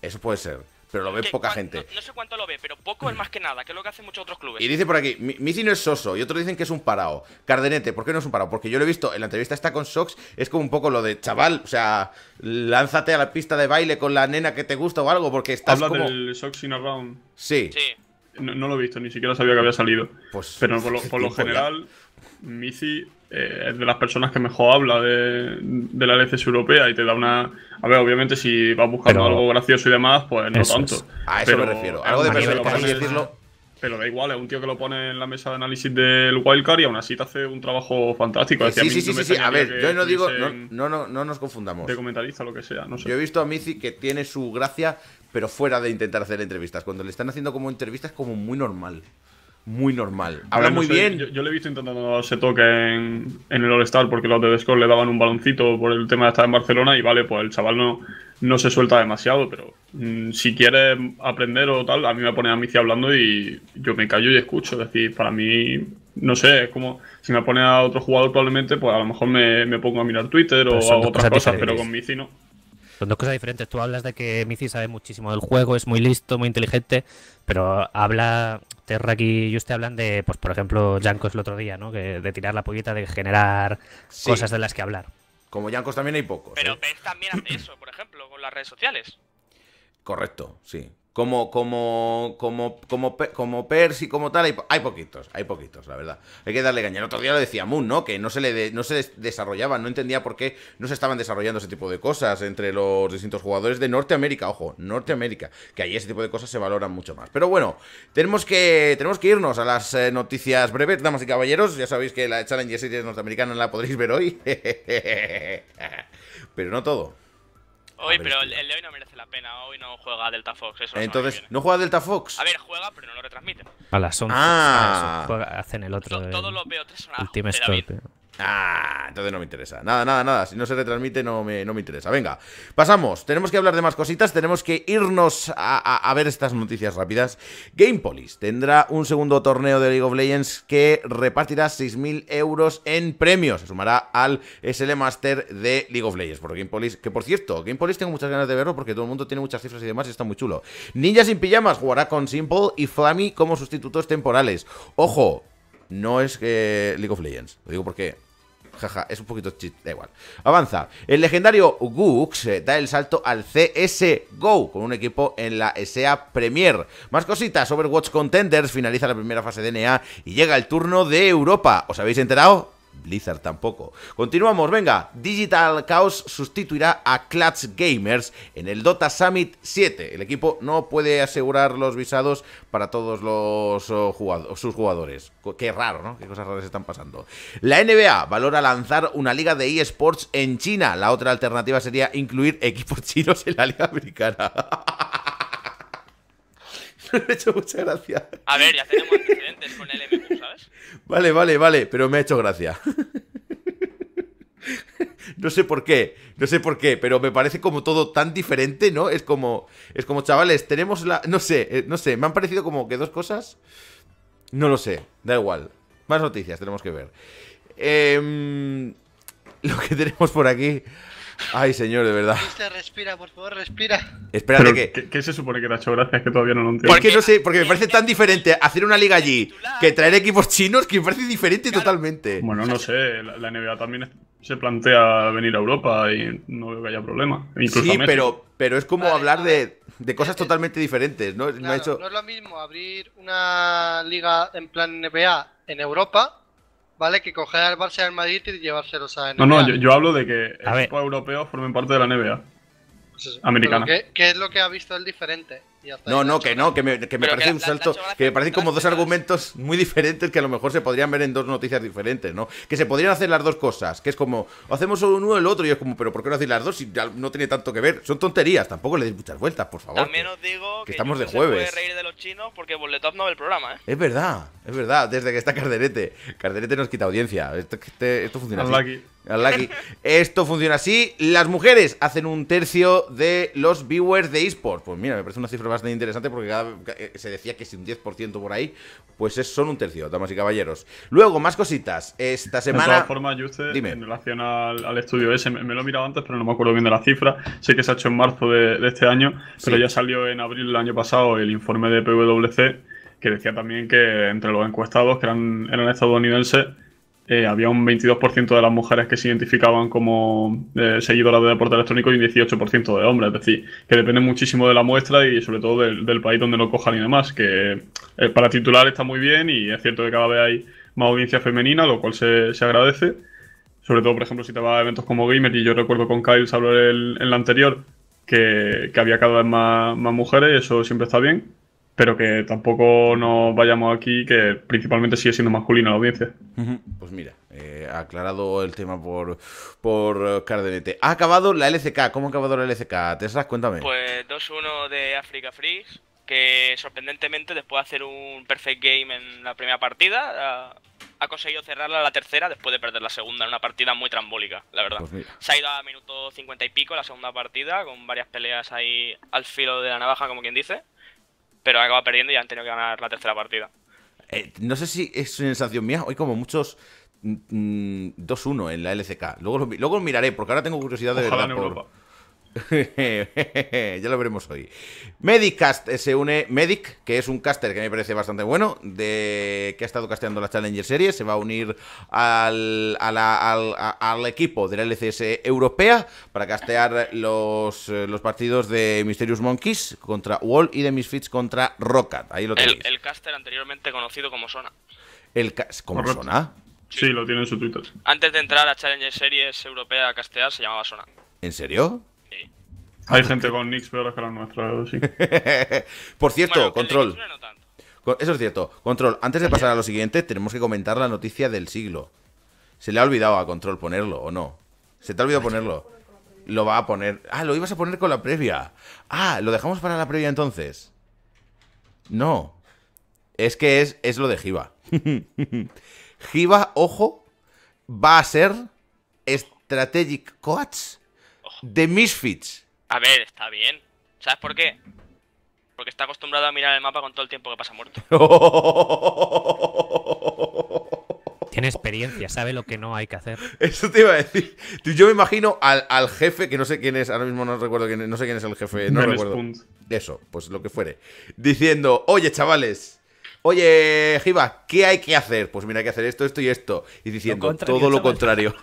Eso puede ser pero lo ve poca gente. No, sé cuánto lo ve, pero poco es más que nada, que es lo que hacen muchos otros clubes. Y dice por aquí, Missy no es soso, y otros dicen que es un parado. Cardenete, ¿por qué no es un parado? Porque yo lo he visto, en la entrevista está con Sox, es como un poco lo de chaval, o sea, lánzate a la pista de baile con la nena que te gusta o algo, porque estás Habla del Sox in a Sí. sí. No, lo he visto, ni siquiera sabía que había salido. Pues, pero por lo, (laughs) general, Missy eh, es de las personas que mejor habla de, la LCS europea y te da una. A ver, obviamente, si vas buscando algo gracioso y demás, pues no tanto. A eso me refiero. Algo de decirlo. Pero da igual, es un tío que lo pone en la mesa de análisis del wildcard y aún así te hace un trabajo fantástico. Eh, sí, sí, sí, sí, A ver, yo no digo, no, no, no, nos confundamos. De lo que sea, no Yo he visto a Mizi que tiene su gracia, pero fuera de intentar hacer entrevistas. Cuando le están haciendo como entrevistas, como muy normal muy normal. Habla muy bien. Yo, le he visto intentando se toque en, el All-Star porque los de Discord le daban un baloncito por el tema de estar en Barcelona y vale, pues el chaval no, no se suelta demasiado, pero mm, si quiere aprender o tal, a mí me pone a Mici hablando y yo me callo y escucho. Es decir, para mí, no sé, es como si me pone a otro jugador probablemente, pues a lo mejor me, me pongo a mirar Twitter o a otras cosas, pero con Mici no. Son dos cosas diferentes. Tú hablas de que Mici sabe muchísimo del juego, es muy listo, muy inteligente, pero habla, TERRAKI y usted hablan de, pues por ejemplo, Jankos el otro día, ¿no? de tirar la pollita, de generar cosas de las que hablar. Como Jankos también hay pocos. Pero ¿eh? también hace eso, por ejemplo, con las redes sociales. Correcto, sí como, como, como, como, como Percy, como tal, hay, hay, poquitos, hay poquitos, la verdad. Hay que darle caña. El otro día lo decía Moon, ¿no? Que no se, le no se desarrollaba, no entendía por qué no se estaban desarrollando ese tipo de cosas entre los distintos jugadores de Norteamérica, ojo, Norteamérica, que ahí ese tipo de cosas se valoran mucho más. Pero bueno, tenemos que, tenemos que irnos a las eh, noticias breves, damas y caballeros. Ya sabéis que la Challenger Series norteamericana la podréis ver hoy. (laughs) Pero no todo. Hoy, pero este el, de hoy no merece la pena. Hoy no juega Delta Fox. Entonces, ¿no juega Delta Fox? A ver, juega, pero no lo retransmiten. A las 11. Ah. hacen el otro. Todos todo los veo tres El Team Ah, entonces no me interesa. Nada, nada, nada. Si no se retransmite, no me, no me interesa. Venga, pasamos. Tenemos que hablar de más cositas. Tenemos que irnos a, ver estas noticias rápidas. Gamepolis tendrá un segundo torneo de League of Legends que repartirá 6.000 euros en premios. Se sumará al SL Master de League of Legends por Gamepolis. Que por cierto, Gamepolis tengo muchas ganas de verlo porque todo el mundo tiene muchas cifras y demás y está muy chulo. Ninja sin pijamas jugará con Simple y Flammy como sustitutos temporales. Ojo, no es que eh, League of Legends. Lo digo porque Jaja, es un poquito chiste, da igual. Avanza. El legendario Gux eh, da el salto al CSGO con un equipo en la SEA Premier. Más cositas, Overwatch Contenders finaliza la primera fase de NA y llega el turno de Europa. ¿Os habéis enterado? Blizzard tampoco. Continuamos, venga. Digital Chaos sustituirá a Clutch Gamers en el Dota Summit 7. El equipo no puede asegurar los visados para todos los oh, sus jugadores. Qué raro, ¿no? Qué cosas raras están pasando. La NBA valora lanzar una liga de eSports en China. La otra alternativa sería incluir equipos chinos en la liga americana. No (laughs) he hecho A ver, ya tenemos con el ¿sabes? Vale, vale, vale, pero me ha hecho gracia. (laughs) No sé por qué, no sé por qué, pero me parece como todo tan diferente, ¿no? Es como, es como, chavales, tenemos la... No sé, eh, no sé, me han parecido como que dos cosas... No lo sé, da igual. Más noticias tenemos que ver. Em, (laughs) lo que tenemos por aquí... Ay, señor, de verdad. Este, respira, por favor, respira. Espérate ¿qué, ¿qué, se supone que te ha hecho que todavía no lo entiendo. Porque sé, porque me parece tan diferente hacer una liga allí que traer equipos chinos que me parece diferente totalmente. Bueno, no sé, la, NBA también se plantea venir a Europa y no veo que haya problema. sí, pero, pero es como hablar De, cosas totalmente diferentes. ¿no? no es lo mismo abrir una liga en plan NBA en Europa ¿vale? Que coger al Barça y al Madrid y llevárselos a NBA. No, no, yo, hablo de que equipos europeos formen parte de la NBA. Pues ¿qué, ¿Qué es lo que ha visto el diferente? No, no, que no, que me, que me parece un salto, que me parecen como dos argumentos muy diferentes que a lo mejor se podrían ver en dos noticias diferentes, ¿no? Que se podrían hacer las dos cosas, que es como, hacemos uno el otro, y es como, pero ¿por qué no hacéis las dos si no tiene tanto que ver? Son tonterías, tampoco le deis muchas vueltas, por favor. También os digo que, estamos de jueves. Se puede reír de los chinos porque no ve el programa, ¿eh? Es verdad, es verdad, desde que está Carderete. Carderete nos quita audiencia, esto, este, esto funciona esto funciona así. Las mujeres hacen un tercio de los viewers de eSports. Pues mira, me parece una cifra bastante interesante porque eh, se decía que si un 10% por ahí, pues es, son un tercio, damas y caballeros. Luego, más cositas. Esta semana. De todas formas, este, en relación al, estudio ese, me, lo he mirado antes, pero no me acuerdo bien de la cifra. Sé que se ha hecho en marzo de, este año, pero ya salió en abril del año pasado el informe de PWC que decía también que entre los encuestados, que eran, eran estadounidenses, eh, había un 22% de las mujeres que se identificaban como eh, seguidoras de deporte electrónico y un 18% de hombres. Es decir, que depende muchísimo de la muestra y sobre todo del, país donde lo cojan y demás. Que eh, para titular está muy bien y es cierto que cada vez hay más audiencia femenina, lo cual se, agradece. Sobre todo, por ejemplo, si te vas a eventos como Gamer, y yo recuerdo con Kyle hablar en la anterior que, había cada vez más, más mujeres, y eso siempre está bien pero que tampoco nos vayamos aquí, que principalmente sigue siendo masculina la audiencia. Pues mira, eh, aclarado el tema por, por Cardenete. Ha acabado la LCK, ¿cómo ha acabado la LCK? Teslas, cuéntame. Pues 2-1 de Africa Freeze, que sorprendentemente después de hacer un perfect game en la primera partida, ha, conseguido cerrarla la tercera después de perder la segunda en una partida muy trambólica, la verdad. Pues Se ha ido a minuto 50 y pico la segunda partida, con varias peleas ahí al filo de la navaja, como quien dice pero han acabado perdiendo y han tenido que ganar la tercera partida. Eh, no sé si es sensación mía, hoy como muchos 2-1 mm, mm, en la LCK. Luego lo, miraré, porque ahora tengo curiosidad de Ojalá En Europa. (laughs) ya lo veremos hoy. Medicast eh, se une Medic, que es un caster que me parece bastante bueno, de que ha estado casteando la Challenger Series, se va a unir al, al, equipo de la LCS europea para castear los, eh, los, partidos de Mysterious Monkeys contra Wall y de Misfits contra Rocket. Ahí lo tenéis. El, caster anteriormente conocido como Sona. El ¿Cómo Sona? Sí. lo tiene en su Twitter. Antes de entrar a Challenger Series europea a castear se llamaba Sona. ¿En serio? Hay gente con nicks peores que la nuestra, sí. (laughs) Por cierto, control. Eso es cierto. Control, antes de pasar a lo siguiente, tenemos que comentar la noticia del siglo. ¿Se le ha olvidado a Control ponerlo o no? ¿Se te ha olvidado ponerlo? Lo va a poner. Ah, lo ibas a poner con la previa. Ah, ¿lo dejamos para la previa entonces? No. Es que es, es lo de Jiva. Jiva, (laughs) ojo, va a ser Strategic Coach de Misfits. A ver, está bien. ¿Sabes por qué? Porque está acostumbrado a mirar el mapa con todo el tiempo que pasa muerto. (laughs) Tiene experiencia, sabe lo que no hay que hacer. Eso te iba a decir. Yo me imagino al, jefe, que no sé quién es, ahora mismo no recuerdo quién, es, no sé quién es el jefe, no recuerdo. Eso, pues lo que fuere. Diciendo, oye, chavales, Oye, Jiva, ¿qué hay que hacer? Pues mira, hay que hacer esto, esto y esto. Y diciendo todo lo contrario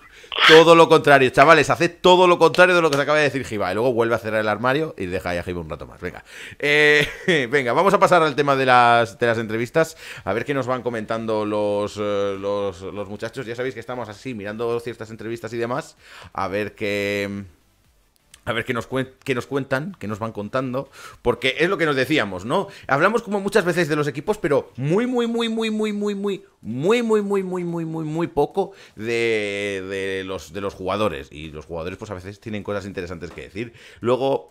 todo lo contrario, chavales, hace todo lo contrario de lo que se acaba de decir Jiba. Y luego vuelve a cerrar el armario y deja ahí a Jiba un rato más. Venga. Eh, (laughs) venga, vamos a pasar al tema de las, de las entrevistas. A ver qué nos van comentando los, eh, los muchachos. Ya sabéis que estamos así mirando ciertas entrevistas y demás. A ver qué a ver qué nos, qué nos cuentan, qué nos van contando, porque es lo que nos decíamos, ¿no? Hablamos como muchas veces de los equipos, pero muy, muy, muy, muy, muy, muy, muy, muy, muy, muy, muy, muy, muy, muy poco de, de, los, de los jugadores. Y los jugadores, pues a veces tienen cosas interesantes que decir. Luego,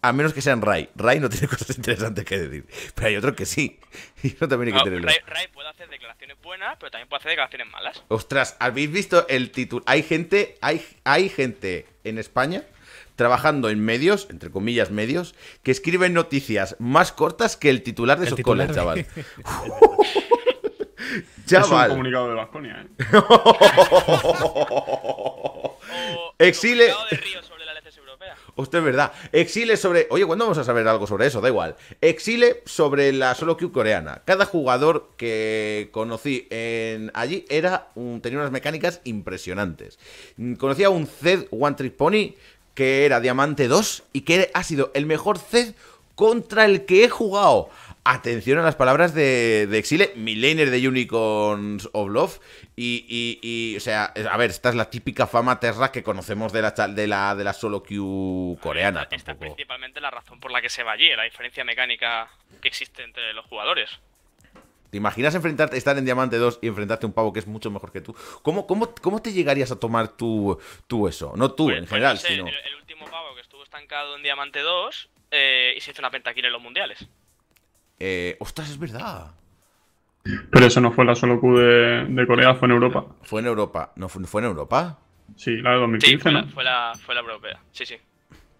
a menos que sean Ray Rai no tiene cosas interesantes que decir. Pero hay otro que sí. Y también hay Rai, puede hacer declaraciones buenas, pero también puede hacer declaraciones malas. Ostras, ¿habéis visto el título? Hay gente, hay, hay gente en España trabajando en medios, entre comillas medios, que escriben noticias más cortas que el titular de su sus chaval. (laughs) chaval. Es ¿eh? (laughs) un comunicado de ¿eh? Exile. sobre la Usted es verdad. Exile sobre. Oye, ¿cuándo vamos a saber algo sobre eso? Da igual. Exile sobre la solo queue coreana. Cada jugador que conocí en allí era un... tenía unas mecánicas impresionantes. Mm, conocía un Zed One Trick Pony que era Diamante 2 y que ha sido el mejor Zed contra el que he jugado. Atención a las palabras de, Exile, Millennial de Unicorns of Love. Y, o sea, a ver, esta es la típica fama Terra que conocemos de la, de la, de la solo queue coreana. esta es principalmente la razón por la que se va allí, la diferencia mecánica que existe entre los jugadores. ¿Te imaginas enfrentarte, estar en Diamante 2 y enfrentarte a un pavo que es mucho mejor que tú? ¿Cómo, cómo, te llegarías a tomar tú, tú eso? No tú pues en general, sino... El, último pavo que estuvo estancado en Diamante 2 eh, y se hizo una pentaquilla en los mundiales. Eh, ostras, es verdad. Pero eso no fue la solo Q de, Corea, fue en Europa. Fue en Europa. ¿No fue, en Europa? Sí, la de 2015, fue, la, fue la europea. Sí, sí.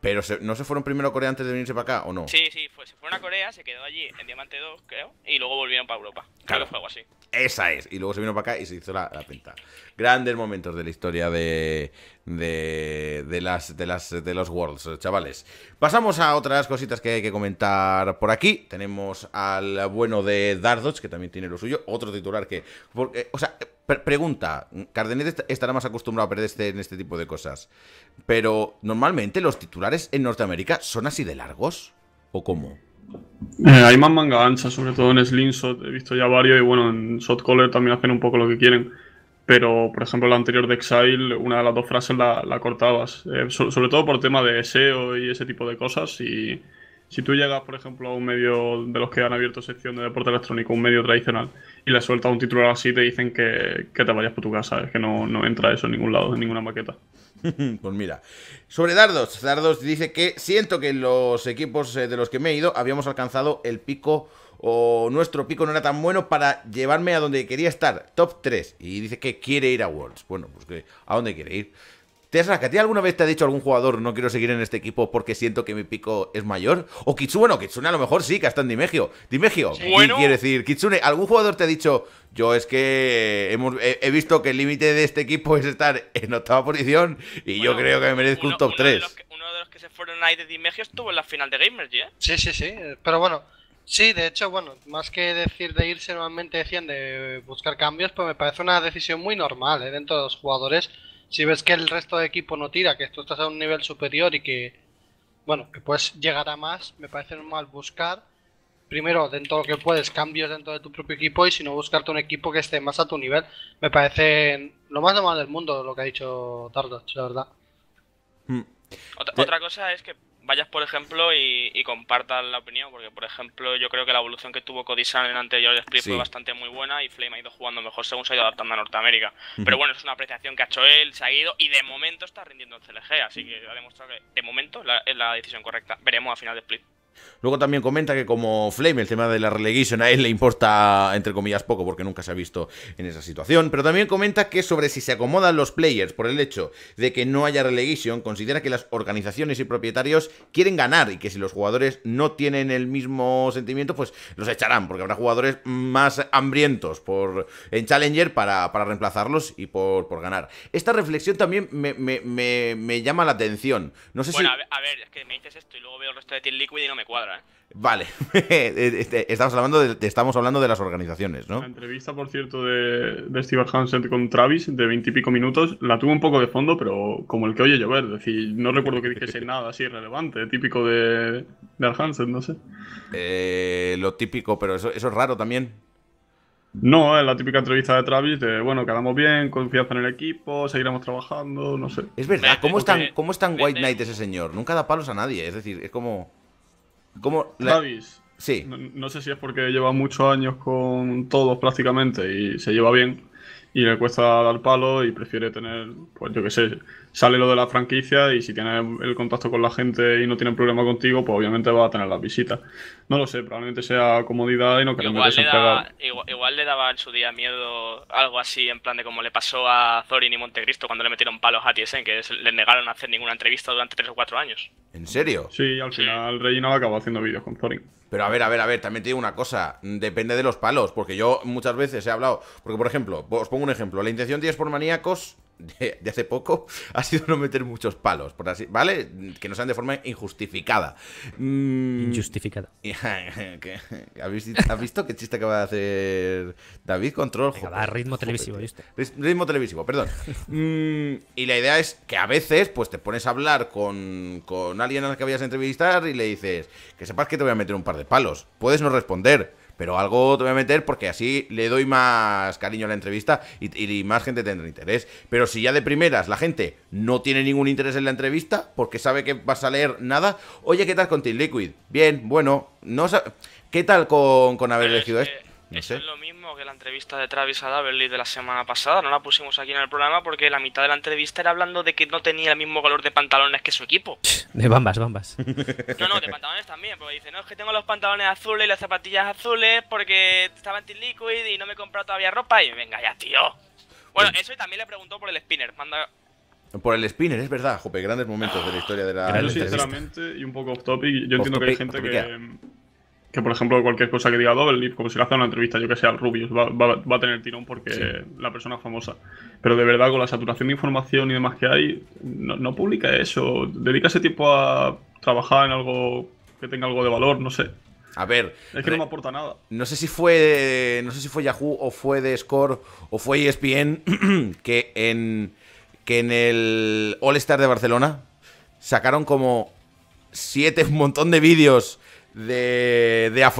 Pero ¿no se fueron primero a Corea antes de venirse para acá o no? Sí, sí, fue, se fueron a Corea, se quedó allí en Diamante 2, creo, y luego volvieron para Europa. Claro, fue algo así. Esa es, y luego se vino para acá y se hizo la, la pinta. Grandes momentos de la historia de, de, de, las, de, las, de los Worlds, chavales. Pasamos a otras cositas que hay que comentar por aquí. Tenemos al bueno de Dardoch, que también tiene lo suyo. Otro titular que. Eh, o sea, eh, pregunta: Cardenet estará más acostumbrado a perderse este, en este tipo de cosas. Pero normalmente los titulares en Norteamérica son así de largos. ¿O cómo? Eh, hay más manga ancha, sobre todo en Slingshot. He visto ya varios y bueno, en Shot también hacen un poco lo que quieren pero por ejemplo la anterior de Exile, una de las dos frases la, cortabas, eh, sobre todo por tema de SEO y ese tipo de cosas. Y si tú llegas, por ejemplo, a un medio de los que han abierto sección de deporte electrónico, un medio tradicional, y le sueltas un titular así, te dicen que, te vayas por tu casa, es que no, no entra eso en ningún lado, en ninguna maqueta. (laughs) Pues mira, sobre Dardos, Dardos dice que siento que los equipos eh, de los que me he ido habíamos alcanzado el pico o nuestro pico no era tan bueno para llevarme a donde quería estar, top 3. Y dice que quiere ir a Worlds. Bueno, pues que, ¿a dónde quiere ir? Tesla, ¿que a ti alguna vez te ha dicho algún jugador no quiero seguir en este equipo porque siento que mi pico es mayor? O Kitsune, bueno, Kitsune a lo mejor sí, que está en Dimegio. Dimegio, ¿qué quiere decir? Kitsune, ¿algún jugador te ha dicho yo es que hemos, he, visto que el límite de este equipo es estar en octava posición y yo creo que me merezco un top 3? uno de los que se fueron ahí de Dimegio estuvo en la final de Gamers, ¿eh? Sí, sí, sí, pero bueno, Sí, de hecho, bueno, más que decir de irse, normalmente decían de buscar cambios, pues me parece una decisión muy normal ¿eh? dentro de los jugadores. Si ves que el resto de equipo no tira, que tú estás a un nivel superior y que, bueno, que puedes llegar a más, me parece normal buscar, primero, dentro de lo que puedes, cambios dentro de tu propio equipo y si no, buscarte un equipo que esté más a tu nivel. Me parece lo más normal del mundo lo que ha dicho Tardos, la verdad. Hmm. otra cosa es que vayas, por ejemplo, y, compartas la opinión, porque, por ejemplo, yo creo que la evolución que tuvo Codisan en anteriores split fue bastante muy buena y Flame ha ido jugando mejor según se ha ido adaptando a Norteamérica. Pero bueno, es una apreciación que ha hecho él, se ha ido y de momento está rindiendo el CLG, así que ha demostrado que de momento es la decisión correcta. Veremos a final de split. Luego también comenta que como Flame el tema de la relegation a él le importa entre comillas poco porque nunca se ha visto en esa situación, pero también comenta que sobre si se acomodan los players por el hecho de que no haya relegation, considera que las organizaciones y propietarios quieren ganar y que si los jugadores no tienen el mismo sentimiento, pues los echarán porque habrá jugadores más hambrientos por en Challenger para, para reemplazarlos y por, por, ganar. Esta reflexión también me, llama la atención. No sé si... a ver, es que me dices esto y luego veo el resto de Team Liquid y no me cuadra. ¿eh? Vale, (laughs) eh, eh, este, estamos, hablando de, estamos hablando de las organizaciones, ¿no? La entrevista, por cierto, de, de Steve Hansen con Travis, de veintipico minutos, la tuve un poco de fondo, pero como el que oye llover, es decir, no recuerdo que dijese (laughs) nada así relevante, típico de, de Hansen, no sé. Eh, lo típico, pero eso, es raro también. No, es la típica entrevista de Travis de, bueno, quedamos bien, confianza en el equipo, seguiremos trabajando, no sé. Es verdad, ¿cómo están cómo es tan White Knight ese señor? Nunca da palos a nadie, es decir, es como... ¿Cómo Sí. no, sé si es porque lleva muchos años con todos prácticamente y se lleva bien y le cuesta dar palo y prefiere tener, pues yo qué sé, sale lo de la franquicia y si tiene el contacto con la gente y no tiene problema contigo, pues obviamente va a tener las visitas. No lo sé, probablemente sea comodidad y no queremos igual igual, le daba en su día miedo algo así, en plan de como le pasó a Thorin y Montecristo cuando le metieron palos a Tiesen que le negaron a hacer ninguna entrevista durante tres o cuatro años. ¿En serio? Sí, al final sí. acabó haciendo vídeos con Zorin. Pero a ver, a ver, a ver, también te digo una cosa, depende de los palos, porque yo muchas veces he hablado, porque por ejemplo, os pongo un ejemplo, la intención tienes por maníacos de, hace poco (laughs) ha sido no meter muchos palos, por así, ¿vale? Que no sean de forma injustificada. Mm. Injustificada. (laughs) ¿Has visto qué chiste acaba de hacer David? Control. Venga, ritmo televisivo, ¿viste? Ritmo televisivo, perdón. Mm, y la idea es que a veces pues te pones a hablar con, con alguien la que vayas a entrevistar y le dices que sepas que te voy a meter un par de palos. Puedes no responder pero algo te voy a meter porque así le doy más cariño a la entrevista y, más gente tendrá interés. Pero si ya de primeras la gente no tiene ningún interés en la entrevista porque sabe que vas a leer nada, oye, ¿qué tal con Team Liquid? Bien, bueno, no ¿qué tal con, con haber elegido esto? es lo mismo que la entrevista de Travis a de la semana pasada. No la pusimos aquí en el programa porque la mitad de la entrevista era hablando de que no tenía el mismo color de pantalones que su equipo. (laughs) De bambas, bambas. (laughs) No, no, de pantalones también. Porque dice, no, es que tengo los pantalones azules y las zapatillas azules porque estaba en Team Liquid y no me he comprado todavía ropa. Y venga ya, tío. Bueno, eso y también le preguntó por el spinner. Por el spinner, es verdad, Jope. Grandes momentos de la historia de la. sinceramente, y un poco off topic, yo entiendo que hay gente que que por ejemplo cualquier cosa que diga Doublelift, como si le hace una entrevista, yo que sea al Rubius, va, a tener tirón porque la persona es famosa. Pero de verdad, con la saturación de información y demás que hay, no, publica eso. Dedica ese tiempo a trabajar en algo que tenga algo de valor, no sé. A ver. Es que no me aporta nada. No sé si fue. No sé si fue Yahoo o fue de Score o fue ESPN (clears throat) que en. que en el All Star de Barcelona sacaron como siete, un montón de vídeos de, de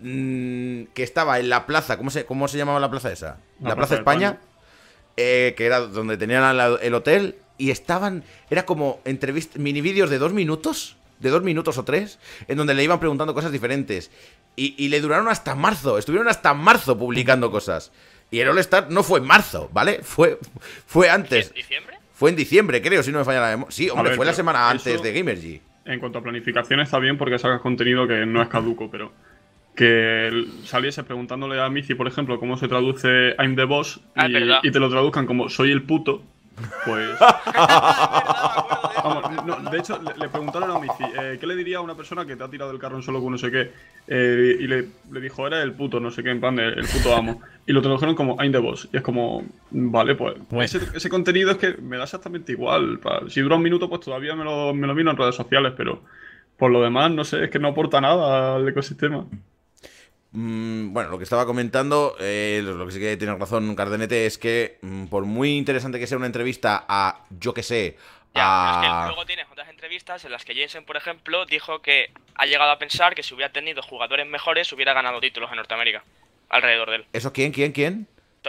mm, que estaba en la plaza, ¿cómo se, cómo se llamaba la plaza esa? La, plaza, España, eh, que era donde tenían el hotel, y estaban, era como entrevistas, mini vídeos de dos minutos, de dos minutos o tres, en donde le iban preguntando cosas diferentes. Y, le duraron hasta marzo, estuvieron hasta marzo publicando cosas. Y el All-Star no fue en marzo, ¿vale? Fue, fue antes. ¿En diciembre? Fue en diciembre, creo, si no me falla la memoria. Sí, hombre, fue la semana antes de Gamergy en cuanto a planificación está bien porque sacas contenido que no es caduco, pero que saliese preguntándole a Mici, por ejemplo, cómo se traduce I'm the boss ah, y, y te lo traduzcan como soy el puto, pues. (laughs) de hecho, le, preguntaron a mi eh, ¿qué le diría a una persona que te ha tirado el carro en solo con no sé qué? Eh, y le, dijo, era el puto, no sé qué, en plan, el puto amo. Y lo tradujeron como I'm the boss. Y es como, vale, pues. Ese, contenido es que me da exactamente igual. Si dura un minuto, pues todavía me lo, me lo miro en redes sociales, pero por lo demás, no sé, es que no aporta nada al ecosistema. Mm, bueno, lo que estaba comentando, eh, lo que sí que tiene razón Cardenete es que mm, por muy interesante que sea una entrevista a, yo que sé, luego tienes otras entrevistas en las que Jensen, por ejemplo, dijo que ha llegado a pensar que si hubiera tenido jugadores mejores, hubiera ganado títulos en Norteamérica, alrededor de él. ¿Eso quién, quién, quién?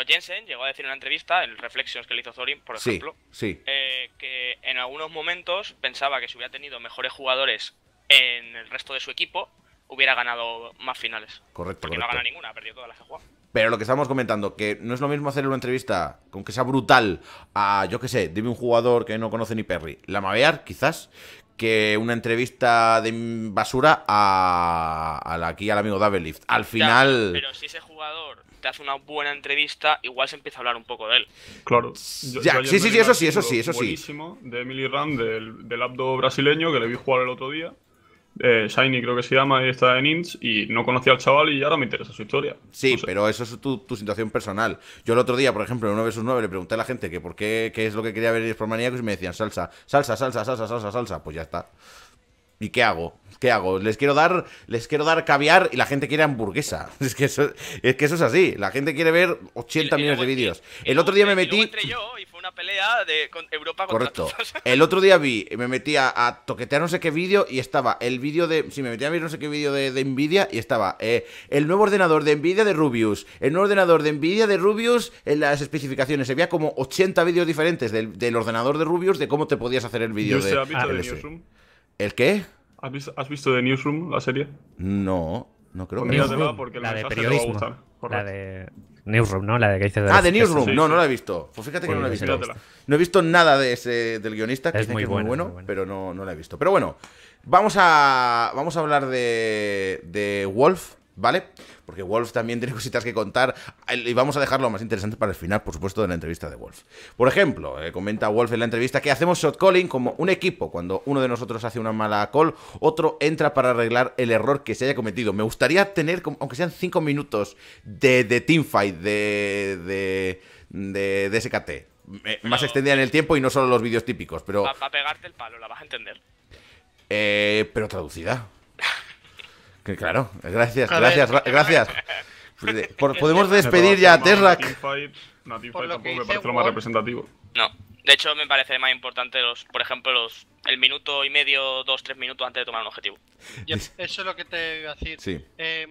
Jensen llegó a decir en una entrevista, el Reflections que le hizo Thorin, por ejemplo, eh, que en algunos momentos pensaba que si hubiera tenido mejores jugadores en el resto de su equipo, hubiera ganado más finales. Correcto. Porque no ha ganado ninguna, ha perdido todas las que ha jugado. Pero lo que estábamos comentando, que no es lo mismo hacer una entrevista con que sea brutal a, yo qué sé, dime un jugador que no conoce ni Perry, la mavear, quizás, que una entrevista de basura a, aquí al amigo Davelift. Al final. pero si ese jugador te hace una buena entrevista, igual se empieza a hablar un poco de él. Claro. ya, sí, sí, sí, eso sí, eso sí, eso sí. Buenísimo de Emily Rand, del, del abdo brasileño, que le vi jugar el otro día. Eh, Shiny creo que se llama, y está en Inch, y no conocía al chaval y ahora me interesa su historia. Sí, pero eso es tu, situación personal. Yo el otro día, por ejemplo, en 9 vs 9 le pregunté a la gente que por qué, qué es lo que quería ver por y me decían salsa, salsa, salsa, salsa, salsa, salsa, pues ya está. ¿Y qué hago? ¿Qué hago? Les quiero dar, les quiero dar caviar y la gente quiere hamburguesa. (laughs) Es que eso es, que eso es así. La gente quiere ver 80 millones de vídeos. El, otro día me metí pelea de Europa Correcto. (laughs) El otro día vi, me metía a toquetear no sé qué vídeo y estaba el vídeo de. Sí, me metía a ver no sé qué vídeo de, de, Nvidia y estaba eh, el nuevo ordenador de Nvidia de Rubius, el nuevo ordenador de Nvidia de Rubius en eh, las especificaciones. Se veía como 80 vídeos diferentes del, ordenador de Rubius de cómo te podías hacer el vídeo este ah, de. ¿El qué? ¿Has visto, de Newsroom, la serie? No, no creo pues que la, de periodismo. La de, Newsroom, ¿no? La de que dices Ah, de Newsroom. Room. no, no la he visto. Pues fíjate que no la he pues visto. No he visto nada de ese, del guionista, que es, muy, bueno, pero no, no la he visto. Pero bueno, vamos a, vamos a hablar de, de Wolf, ¿vale? porque Wolf también tiene (laughs) cositas que contar y vamos a dejarlo más interesante para el final, por supuesto, de la entrevista de Wolf. Por ejemplo, eh, comenta Wolf en la entrevista que hacemos shot calling como un equipo. Cuando uno de nosotros hace una mala call, otro entra para arreglar el error que se haya cometido. Me gustaría tener, aunque sean cinco minutos, de, teamfight, de, de, de SKT. Eh, más extendida en el tiempo y no solo los vídeos típicos, pero... Para pegarte el palo, la vas a entender. Eh, pero traducida. Que claro, gracias, gracias, gracias. (laughs) Podemos despedir ya a Terrak. tampoco me parece lo más representativo. No, de hecho me parece más importante los, por ejemplo, los el minuto y medio, dos, tres minutos antes de tomar un objetivo. eso es lo que te iba a decir. Eh,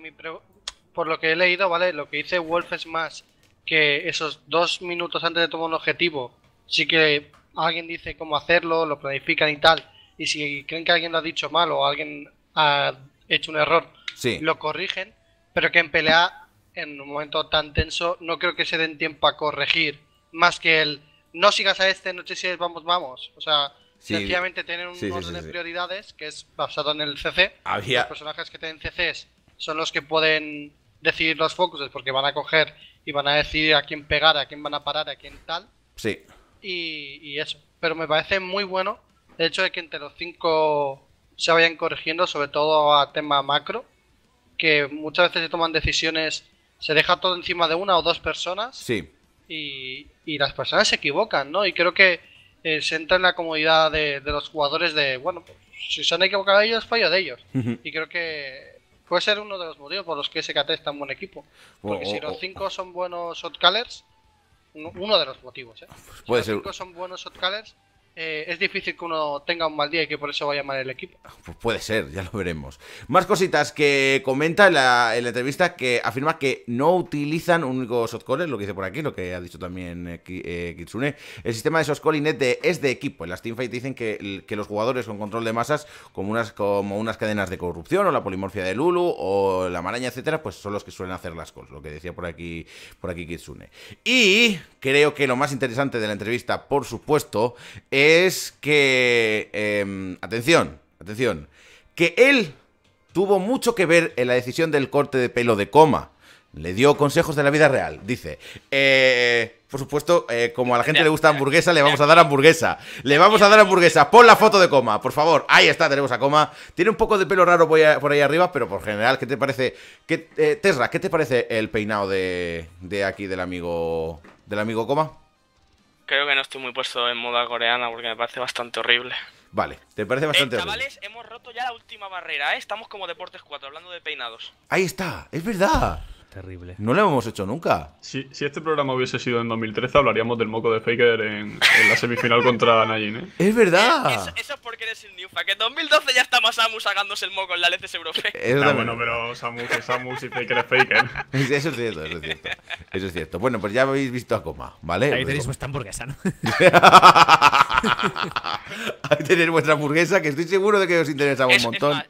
por lo que he leído, ¿vale? Lo que dice Wolf es más que esos dos minutos antes de tomar un objetivo, sí que alguien dice cómo hacerlo, lo planifican y tal. Y si creen que alguien lo ha dicho mal o alguien ha hecho un error, sí. lo corrigen, pero que en pelea, en un momento tan tenso, no creo que se den tiempo a corregir, más que el no sigas a este, no si es vamos, vamos. O sea, sencillamente tienen un orden de prioridades que es basado en el CC. Los personajes que tienen CCs son los que pueden decidir los focuses porque van a coger y van a decidir a quién pegar, a quién van a parar, a quién tal. Sí. Y, y eso. Pero me parece muy bueno el hecho de que entre los cinco se vayan corrigiendo, sobre todo a tema macro, que muchas veces se toman decisiones, se deja todo encima de una o dos personas sí. y, las personas se equivocan, ¿no? Y creo que eh, se entra en la comodidad de, los jugadores de, bueno, si se han equivocado ellos, fallo de ellos. Y creo que puede ser uno de los motivos por los que SKT es tan buen equipo. Porque si los cinco son buenos callers uno de los motivos, ¿eh? los cinco son buenos shotcallers, eh, es difícil que uno tenga un mal día y que por eso vaya mal el equipo. (laughs) Pues puede ser, ya lo veremos. Más cositas que comenta en la, entrevista que afirma que no utilizan un único lo que dice por aquí, lo que ha dicho también eh, eh, Kitsune. El sistema de y net es de equipo. En las teamfight dicen que, que, los jugadores con control de masas, como unas, como unas cadenas de corrupción o la polimorfia de Lulu o la maraña, etcétera, pues son los que suelen hacer las calls, lo que decía por aquí, por aquí Kitsune. Y creo que lo más interesante de la entrevista, por supuesto, es es que, em, atención, atención, que él tuvo mucho que ver en la decisión del corte de pelo de coma. Le dio consejos de la vida real. Dice, eh, por supuesto, eh, como a la gente le gusta hamburguesa, le vamos a dar hamburguesa. Le vamos a dar hamburguesa. Pon la foto de coma, por favor. Ahí está, tenemos a coma. Tiene un poco de pelo raro por ahí, arriba, pero por general, ¿qué te parece? ¿Qué, eh, ¿qué te parece el peinado de, de aquí del amigo, del amigo coma? creo que no estoy muy puesto en moda coreana porque me parece bastante horrible. Vale, te parece eh, bastante horrible. Chavales, hemos roto ya la última barrera, ¿eh? Estamos como Deportes 4, hablando de peinados. Ahí está, es verdad. Terrible. No lo hemos hecho nunca. Si, si, este programa hubiese sido en 2013, hablaríamos del moco de Faker en, la semifinal contra Najin, ¿eh? ¡Es verdad! Eh, eso, es porque eres el new que en 2012 ya está más Samu sacándose el moco en la LCS europea. Eso bueno, pero Samus es Samu y Faker es Faker. (laughs) Eso es cierto, eso es cierto. Eso es cierto. Bueno, pues ya habéis visto a Coma, ¿vale? Ahí tenéis vuestra hamburguesa, ¿no? (laughs) Ahí tenéis vuestra hamburguesa, que estoy seguro de que os interesa un montón. Es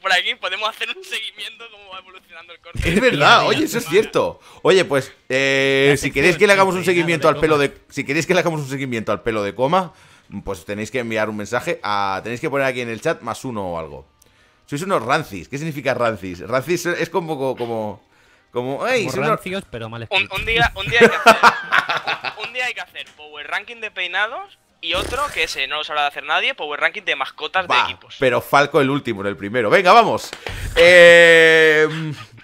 por aquí, podemos hacer un seguimiento cómo va evolucionando el corte. Es verdad, oye, eso es cierto. Oye, pues, eh, si queréis que le hagamos un seguimiento al pelo de. Si queréis que le hagamos un seguimiento al pelo de coma, pues tenéis que enviar un mensaje Tenéis que poner aquí en el chat más uno o algo. Sois unos rancis. ¿Qué significa rancis? Rancis es como. como como, Como hay un día hay que hacer power ranking de peinados y otro, que ese no lo sabrá de hacer nadie, Power Ranking de mascotas de equipos. Pero Falco el último, en el primero. Venga, vamos. Eh,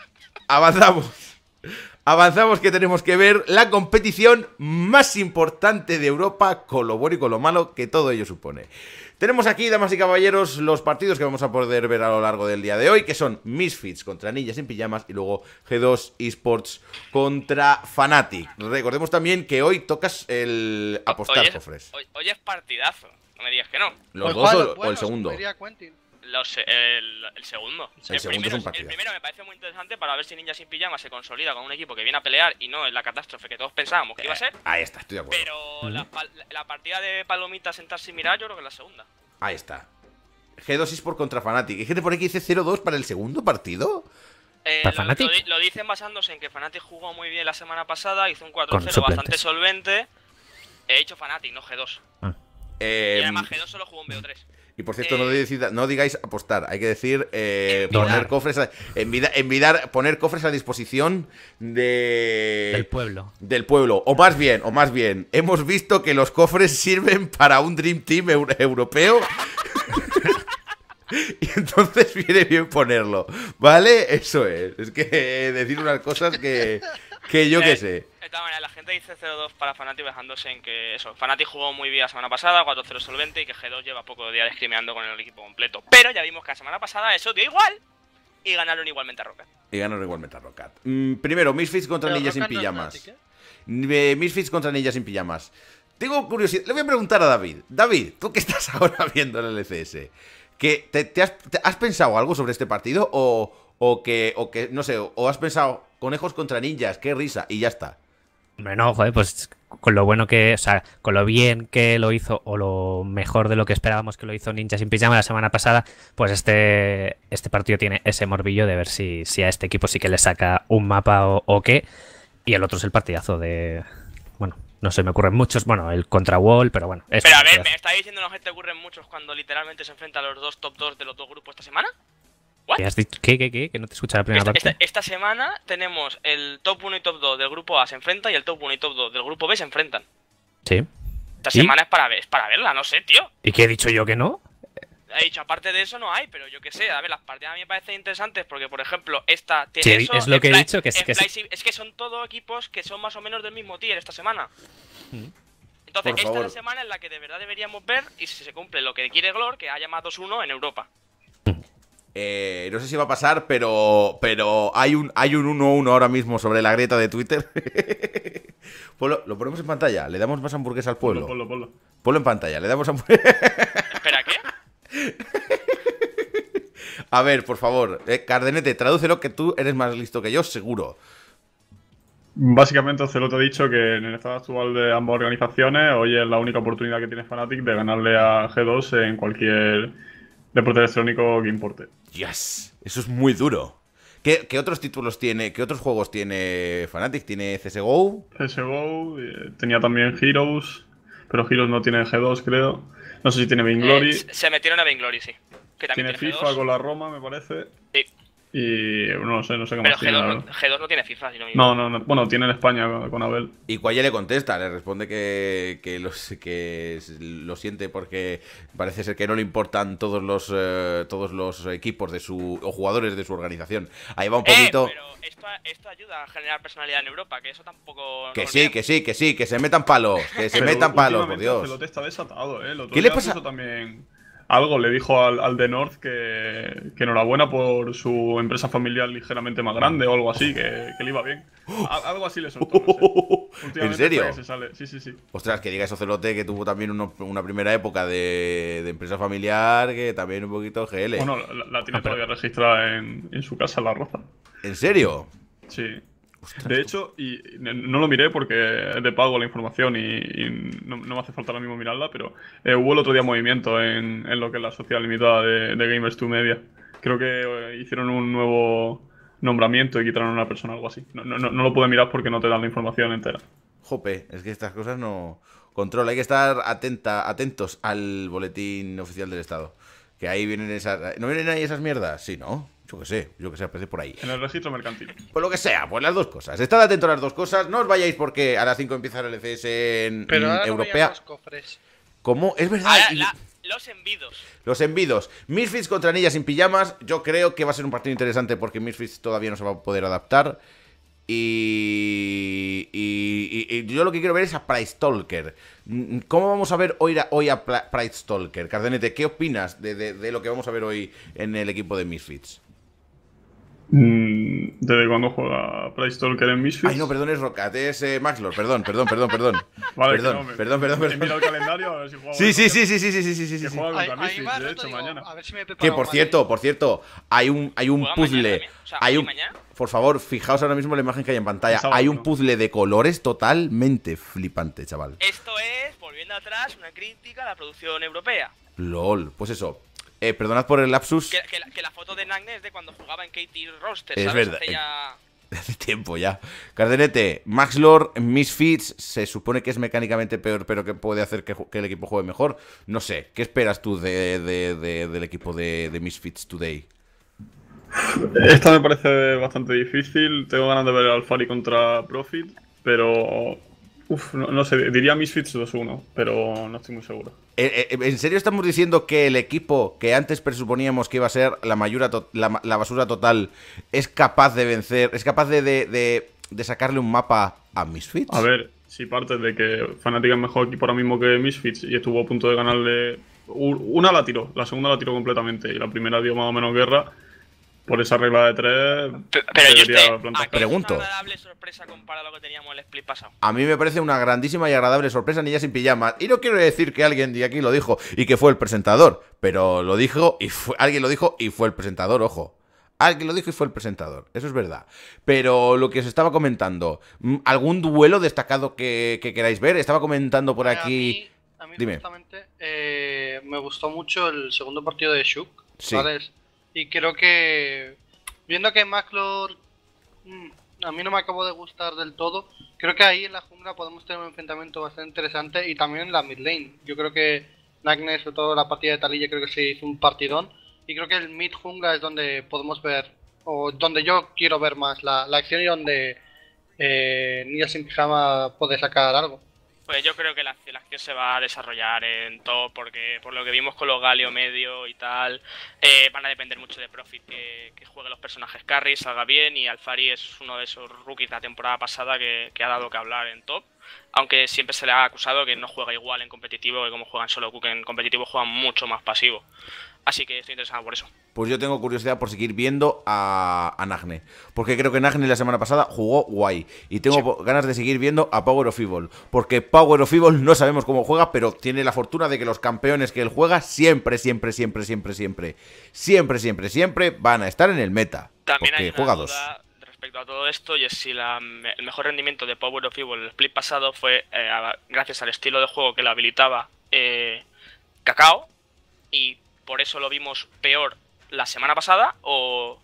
(laughs) avanzamos avanzamos que tenemos que ver la competición más importante de Europa, con lo bueno y con lo malo que todo ello supone. Tenemos aquí, damas y caballeros, los partidos que vamos a poder ver a lo largo del día de hoy, que son Misfits contra Anillas en Pijamas y luego G2 Esports contra Fnatic. Recordemos también que hoy tocas el apostar, Cofres. Hoy, es partidazo, no me digas que no. Los pues dos o, el segundo el, segundo. El, primero, me parece muy interesante para ver si Ninja sin Pijama se consolida con un equipo que viene a pelear y no es la catástrofe que todos pensábamos que iba a eh, ser. ahí está, estoy de acuerdo. Pero la, partida de Palomita sentarse y mirar, yo creo que es la segunda. Ahí está. G2 es por contra Fnatic. ¿Y gente por aquí dice 0-2 para el segundo partido? Eh, lo, lo, dicen basándose en que Fnatic jugó muy bien la semana pasada, hizo un 4-0 bastante solvente. He hecho Fnatic, no G2. Ah. Em, y además G2 solo jugó un BO3. Y por cierto, eh. no, digáis apostar, hay que decir eh, poner cofres a, poner cofres a disposición del pueblo. Del pueblo. O más bien, o más bien, hemos visto que los cofres sirven para un Dream Team europeo. (laughs) y entonces viene bien ponerlo. ¿Vale? Eso es. Es que eh, decir unas cosas que, que yo qué sé la gente dice 0-2 para Fnatic dejándose en que eso, Fnatic jugó muy bien la semana pasada, 4-0 solvente y que G2 lleva poco de días discriminando con el equipo completo. Pero ya vimos que la semana pasada eso dio igual y ganaron igualmente a Rocket. Y ganaron igualmente a Rocket. Mm, primero, Misfits contra Ninjas sin pijamas. ¿eh? Eh, Misfits contra Ninjas sin pijamas. Tengo curiosidad, le voy a preguntar a David. David, tú qué estás (laughs) ahora viendo en el LCS, ¿que te, has, pensado algo sobre este partido o, que, o que, no sé, o has pensado conejos contra ninjas, qué risa, y ya está? Hombre, no, joder, pues con lo bueno que, o sea, con lo bien que lo hizo o lo mejor de lo que esperábamos que lo hizo Ninja sin pijama la semana pasada, pues este, este partido tiene ese morbillo de ver si, si a este equipo sí que le saca un mapa o, qué. Y el otro es el partidazo de... Bueno, no sé, me ocurren muchos. Bueno, el contra Wall, pero bueno. pero a ver, ¿me estáis diciendo que te ocurren muchos cuando literalmente se enfrenta a los dos top 2 de los dos grupos esta semana? ¿Qué has dicho? ¿Qué, qué, qué? Que no te escucha la primera esta, parte. Esta, semana tenemos el top 1 y top 2 del grupo A se enfrenta y el top 1 y top 2 del grupo B se enfrentan. Sí. Esta semana es para, ver, para verla, no sé, tío. ¿Y qué he dicho yo que no? He dicho, aparte de eso no hay, pero yo qué sé, a ver, las partidas a mí me parecen interesantes porque, por ejemplo, esta tiene sí, es lo que he dicho, que es, que son todos equipos que son más o menos del mismo tier esta semana. Mm. Entonces, esta es la semana en la que de verdad deberíamos ver y si se cumple lo que quiere Glor, que haya más 2-1 en Europa. Eh, no sé si va a pasar, pero, pero hay un 1-1 un ahora mismo sobre la grieta de Twitter. (laughs) lo ponemos en pantalla, le damos más hamburguesas al pueblo. Ponlo, ponlo, ponlo. en pantalla, le damos hamburguesas? (laughs) ¿Espera qué? A ver, por favor, eh, Cardenete, tradúcelo que tú eres más listo que yo, seguro. Básicamente, te ha dicho que en el estado actual de ambas organizaciones, hoy es la única oportunidad que tiene Fnatic de ganarle a G2 en cualquier deporte electrónico que importe. Yes, eso es muy duro. ¿Qué, otros títulos tiene, qué otros juegos tiene Fnatic? ¿Tiene CSGO? CSGO, eh, tenía también Heroes, pero Heroes no tiene G2, creo. No sé si tiene Vainglory. Eh, se metieron a Vainglory, sí. tiene, FIFA con la Roma, me parece. Sí. Y no sé, no sé cómo Pero G2, no, tiene FIFA, sino no, no, Bueno, tiene en España con, Abel. Y cuaye le contesta, le responde que, que, que lo siente porque parece ser que no le importan todos los eh, todos los equipos de su o jugadores de su organización. Ahí va un eh, poquito. pero esto, esto, ayuda a generar personalidad en Europa, que eso tampoco. Que sí, que sí, que sí, que se metan palos, que se metan palos, por Dios. Lo está desatado, ¿eh? ¿Qué le pasa? También algo le dijo al, al de North que, que, enhorabuena por su empresa familiar ligeramente más grande o algo así, que, le iba bien. algo así le soltó. (laughs) ¿En serio? Sí, sí, sí. Ostras, que diga eso celote que tuvo también una primera época de, empresa familiar que también un poquito GL. Bueno, la, tiene ah, todavía registrada en, en su casa, la roza. ¿En serio? Sí de hecho, y no lo miré porque es de pago la información y, no, me hace falta ahora mismo mirarla, pero eh, hubo el otro día movimiento en, lo que es la sociedad limitada de, Gamers 2 Media. Creo que eh, hicieron un nuevo nombramiento y quitaron a una persona o algo así. No, lo pude mirar porque no te dan la información entera. Jope, es que estas cosas no controla. Hay que estar atenta, atentos al boletín oficial del Estado. Que ahí vienen esas... ¿No vienen ahí esas mierdas? Sí, ¿no? Yo qué sé, yo qué sé, aparece por ahí. En el registro mercantil. Pues lo que sea, pues las dos cosas. Estad atentos a las dos cosas. No os vayáis porque a las 5 empieza el ECS en Pero ahora Europea. los cofres. ¿Cómo? Es verdad. los envidos. Los envidos. Misfits contra Anillas sin pijamas. Yo creo que va a ser un partido interesante porque Misfits todavía no se va a poder adaptar. Y, y, yo lo que quiero ver es a Price Talker. Mm, ¿Cómo vamos a ver hoy a, hoy a Price Talker? Cardenete, ¿qué opinas de, de, lo que vamos a ver hoy en el equipo de Misfits? Mm, desde cuando juega Playstalker en Misfits. Ay, no, perdón, es Rocat, es Maxlor, perdón, perdón, perdón, perdón. (laughs) vale, perdón, perdón, perdón, perdón. el calendario a ver si juega sí, sí, sí, sí, sí, sí, sí, sí, Que juega de hecho, mañana. A ver si me que por cierto, eh. por cierto, hay un, hay un puzzle. hay un, por favor, fijaos ahora mismo la imagen que hay en pantalla. hay un puzzle de colores totalmente flipante, chaval. Esto es, volviendo atrás, una crítica a la producción europea. LOL, pues eso, eh, perdonad por el lapsus. Que, la, foto de Nagne es de cuando jugaba en KT Roster, Es verdad. Hace, eh, (laughs) hace tiempo ya. Cardenete, Max Lord, Misfits, se supone que es mecánicamente peor, pero que puede hacer que, el equipo juegue mejor. No sé, ¿qué esperas tú del equipo de Misfits Today? Esta me parece bastante difícil. Tengo ganas de ver al Alfari contra Profit, pero Uf, no, sé, diría Misfits 2-1, pero no estoy muy seguro. Eh, eh, ¿En serio estamos diciendo que el equipo que antes presuponíamos que iba a ser la, la, basura total es capaz de vencer, es capaz de, de, sacarle un mapa a Misfits? A ver, si partes de que Fnatic es mejor equipo ahora mismo que Misfits y estuvo a punto de ganarle... Una la tiró, la segunda la tiró completamente y la primera dio más o menos guerra por esa regla de tres. Pero, yo este, pregunto. sorpresa comparado a que teníamos el split pasado. A mí me parece una grandísima y agradable sorpresa, niña sin pijamas. Y no quiero decir que alguien de aquí lo dijo y que fue el presentador, pero lo dijo y fue, alguien lo dijo y fue el presentador, ojo. Alguien lo dijo y fue el presentador, eso es verdad. Pero lo que os estaba comentando, mm, ¿algún duelo destacado que, queráis ver? Estaba comentando por aquí. A eh, me gustó mucho el segundo partido de Shuk. Sí. Y creo que, viendo que Maclor mm, a mí no me acabó de gustar del todo, creo que ahí en la jungla podemos tener un enfrentamiento bastante interesante y también en la mid lane. Yo creo que Nagnes, sobre todo la partida de Talilla, creo que se hizo un partidón. Y creo que el mid jungla es donde podemos ver, o donde yo quiero ver más la, acción y donde eh, Nia sin pijama puede sacar algo. Pues yo creo que la, acción se va a desarrollar en top porque por lo que vimos con los Galio medio y tal, eh, van a depender mucho de Profit, que, juegue los personajes carry, salga bien, y Alfari es uno de esos rookies de la temporada pasada que, que ha dado que hablar en top, aunque siempre se le ha acusado que no juega igual en competitivo que como juegan solo Cook, en competitivo juegan mucho más pasivo. Así que estoy interesado por eso. Pues yo tengo curiosidad por seguir viendo a, Nagne. Porque creo que Nagne la semana pasada jugó guay. Y tengo ganas de seguir viendo a Power of Evil. Porque Power of Evil no sabemos cómo juega, pero tiene la fortuna de que los campeones que él juega siempre, siempre, siempre, siempre, siempre, siempre, siempre, siempre van a estar en el meta. También hay juega dos. Respecto a todo esto, y es si el mejor rendimiento de Power of Evil el split pasado fue eh, gracias al estilo de juego que le habilitaba Cacao eh, y por eso lo vimos peor la semana pasada o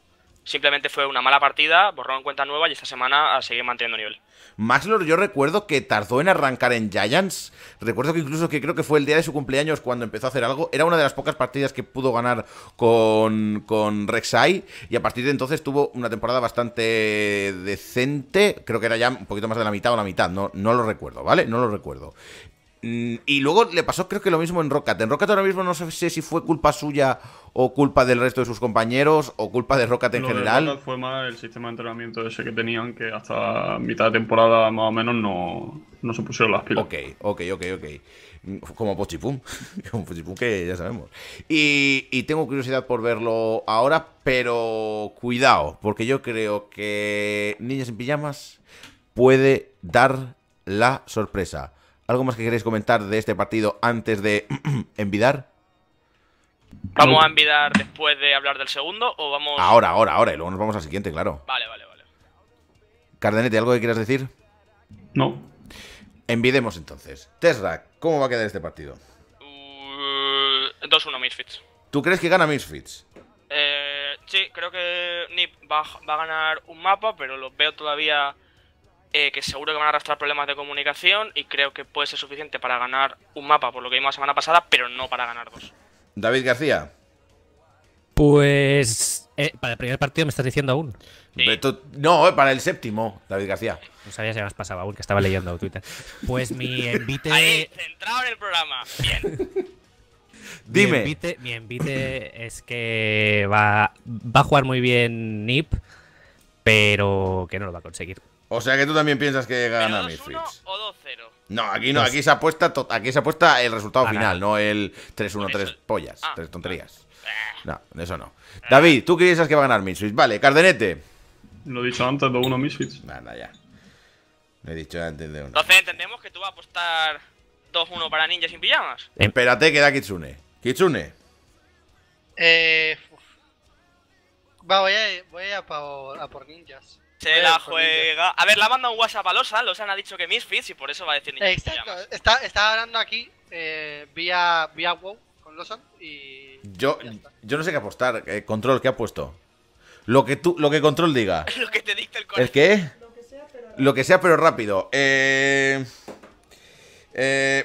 simplemente fue una mala partida, en cuenta nueva y esta semana a seguir manteniendo nivel. Maxlor, yo recuerdo que tardó en arrancar en Giants, recuerdo que incluso que creo que fue el día de su cumpleaños cuando empezó a hacer algo, era una de las pocas partidas que pudo ganar con, con Rek'Sai y a partir de entonces tuvo una temporada bastante decente, creo que era ya un poquito más de la mitad o la mitad, no, no lo recuerdo, ¿vale? No lo recuerdo. Mm, y luego le pasó, creo que lo mismo en Rocket. En Rocket ahora mismo no sé si fue culpa suya o culpa del resto de sus compañeros o culpa de Rocket en general. fue más el sistema de entrenamiento ese que tenían que hasta mitad de temporada más o menos no, no se pusieron las pilas. Ok, ok, ok, ok. Mm, como Pochipum. (laughs) Como Pochipum que ya sabemos. Y, y tengo curiosidad por verlo ahora, pero cuidado, porque yo creo que Niñas en Pijamas puede dar la sorpresa. ¿Algo más que queréis comentar de este partido antes de (clears throat) envidar? ¿Vamos a envidar después de hablar del segundo o vamos...? Ahora, ahora, ahora. Y luego nos vamos al siguiente, claro. Vale, vale, vale. Cardenete, ¿algo que quieras decir? No. Envidemos entonces. Tesla, ¿cómo va a quedar este partido? 2-1 uh, Misfits. ¿Tú crees que gana Misfits? Eh, sí, creo que Nip va, a ganar un mapa, pero lo veo todavía eh, que seguro que van a arrastrar problemas de comunicación y creo que puede ser suficiente para ganar un mapa, por lo que vimos la semana pasada, pero no para ganar dos. David García. Pues eh, para el primer partido me estás diciendo aún. No, eh, para el séptimo, David García. No sabía si más pasaba aún, que estaba leyendo Twitter. Pues mi envite. Ahí, centrado en el programa. Bien. Dime. Mi envite, es que va, va a jugar muy bien Nip, pero que no lo va a conseguir. O sea que tú también piensas que gana Misfits. o 2-0? No, aquí no, aquí se apuesta, aquí el resultado final, no el 3-1-3 pollas, 3 ah, tonterías. Eh. No, eso no. Eh. David, ¿tú piensas que va a ganar Misfits? Vale, Cardenete. Lo he dicho antes, 2-1 Misfits. Nada, ya. Lo he dicho antes de uno. Entonces entendemos que tú vas a apostar 2-1 para Ninjas sin pijamas. Eh. Espérate, queda Kitsune. Kitsune. Eh. Va, voy a, voy a a por ninjas. Se la juega. A ver, la manda un WhatsApp a Losan. Losan ha dicho que Misfits y por eso va a decir Exacto. Está, hablando aquí eh, vía, WoW con Losan y. Yo, yo no sé qué apostar. Eh, control, ¿qué ha puesto? Lo que, tú, lo que Control diga. (laughs) lo que te dicta el control. ¿El qué? Lo que sea, pero, lo que sea, pero rápido. Eh,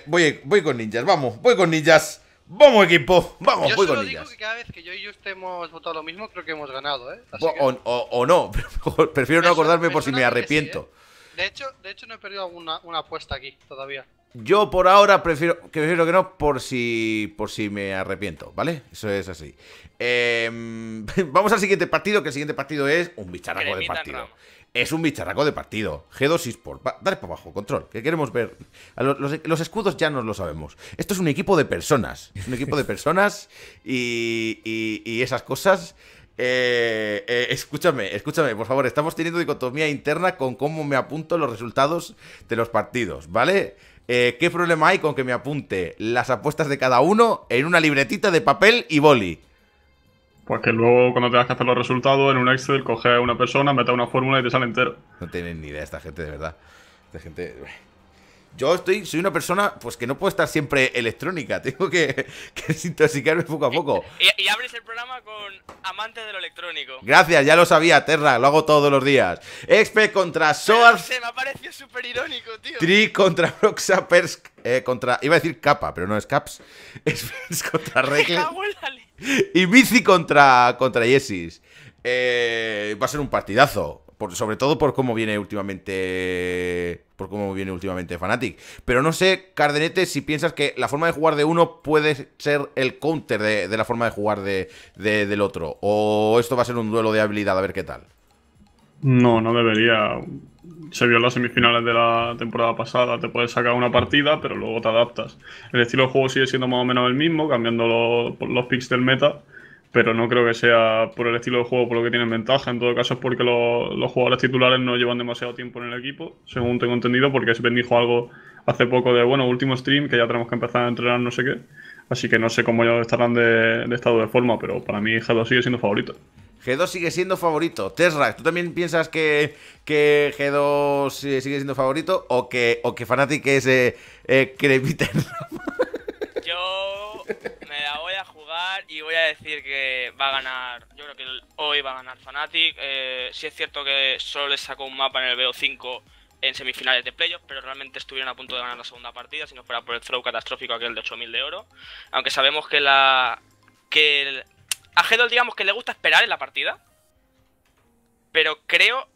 voy, voy con ninjas, vamos, voy con ninjas. Vamos equipo, vamos, yo voy solo con digo que cada vez que yo y usted hemos votado lo mismo, creo que hemos ganado, ¿eh? o, no, (laughs) prefiero no acordarme por si me arrepiento. ¿eh? de, hecho, de hecho, no he perdido una, apuesta aquí todavía. Yo por ahora prefiero, prefiero que no por si, por si me arrepiento, ¿vale? Eso es así. Em, (laughs) vamos al siguiente partido, que el siguiente partido es un bicharaco de partido. Es un bicharraco de partido. G2 eSport. por dale para abajo, control, que queremos ver. los, escudos ya no lo sabemos. Esto es un equipo de personas. Es un equipo de personas y, esas cosas. Eh, eh, escúchame, escúchame, por favor. Estamos teniendo dicotomía interna con cómo me apunto los resultados de los partidos, ¿vale? Eh, ¿Qué problema hay con que me apunte las apuestas de cada uno en una libretita de papel y boli? Pues que luego cuando tengas que hacer los resultados en un Excel, coge a una persona, metes una fórmula y te sale entero. No tienen ni idea esta gente, de verdad. Esta gente... Yo estoy, soy una persona pues que no puedo estar siempre electrónica, (laughs) tengo que, que desintoxicarme poco a poco. Y, abres el programa con amante de lo electrónico. Gracias, ya lo sabía, Terra, lo hago todos los días. Expe contra Soar. Se me ha parecido súper irónico, tío. Tri contra Proxa eh, contra. Iba a decir capa, pero no es Caps. (laughs) Es contra Regle y Bici contra, contra Yesis. Eh, va a ser un partidazo. sobre todo por cómo viene últimamente. Por cómo viene últimamente Fnatic. Pero no sé, Cardenete, si piensas que la forma de jugar de uno puede ser el counter de, la forma de jugar de, del otro. O esto va a ser un duelo de habilidad, a ver qué tal. No, no debería se vio en las semifinales de la temporada pasada. Te puedes sacar una partida, pero luego te adaptas. El estilo de juego sigue siendo más o menos el mismo, cambiando los, los picks del meta, pero no creo que sea por el estilo de juego por lo que tienen ventaja. En todo caso es porque los, jugadores titulares no llevan demasiado tiempo en el equipo, según tengo entendido, porque se dijo algo hace poco de, bueno, último stream, que ya tenemos que empezar a entrenar no sé qué. Así que no sé cómo ya estarán de, de estado de forma, pero para mí Halo sigue siendo favorito. G2 sigue siendo favorito. Tesla, ¿tú también piensas que, que G2 sigue siendo favorito o que, o que Fnatic es eh, eh (laughs) Yo me la voy a jugar y voy a decir que va a ganar. Yo creo que hoy va a ganar Fnatic. Eh, sí es cierto que solo les sacó un mapa en el BO5 en semifinales de Playoffs, pero realmente estuvieron a punto de ganar la segunda partida si no fuera por el throw catastrófico aquel de 8000 de oro. Aunque sabemos que la que, el, a 2 digamos que le gusta esperar en la partida. Pero creo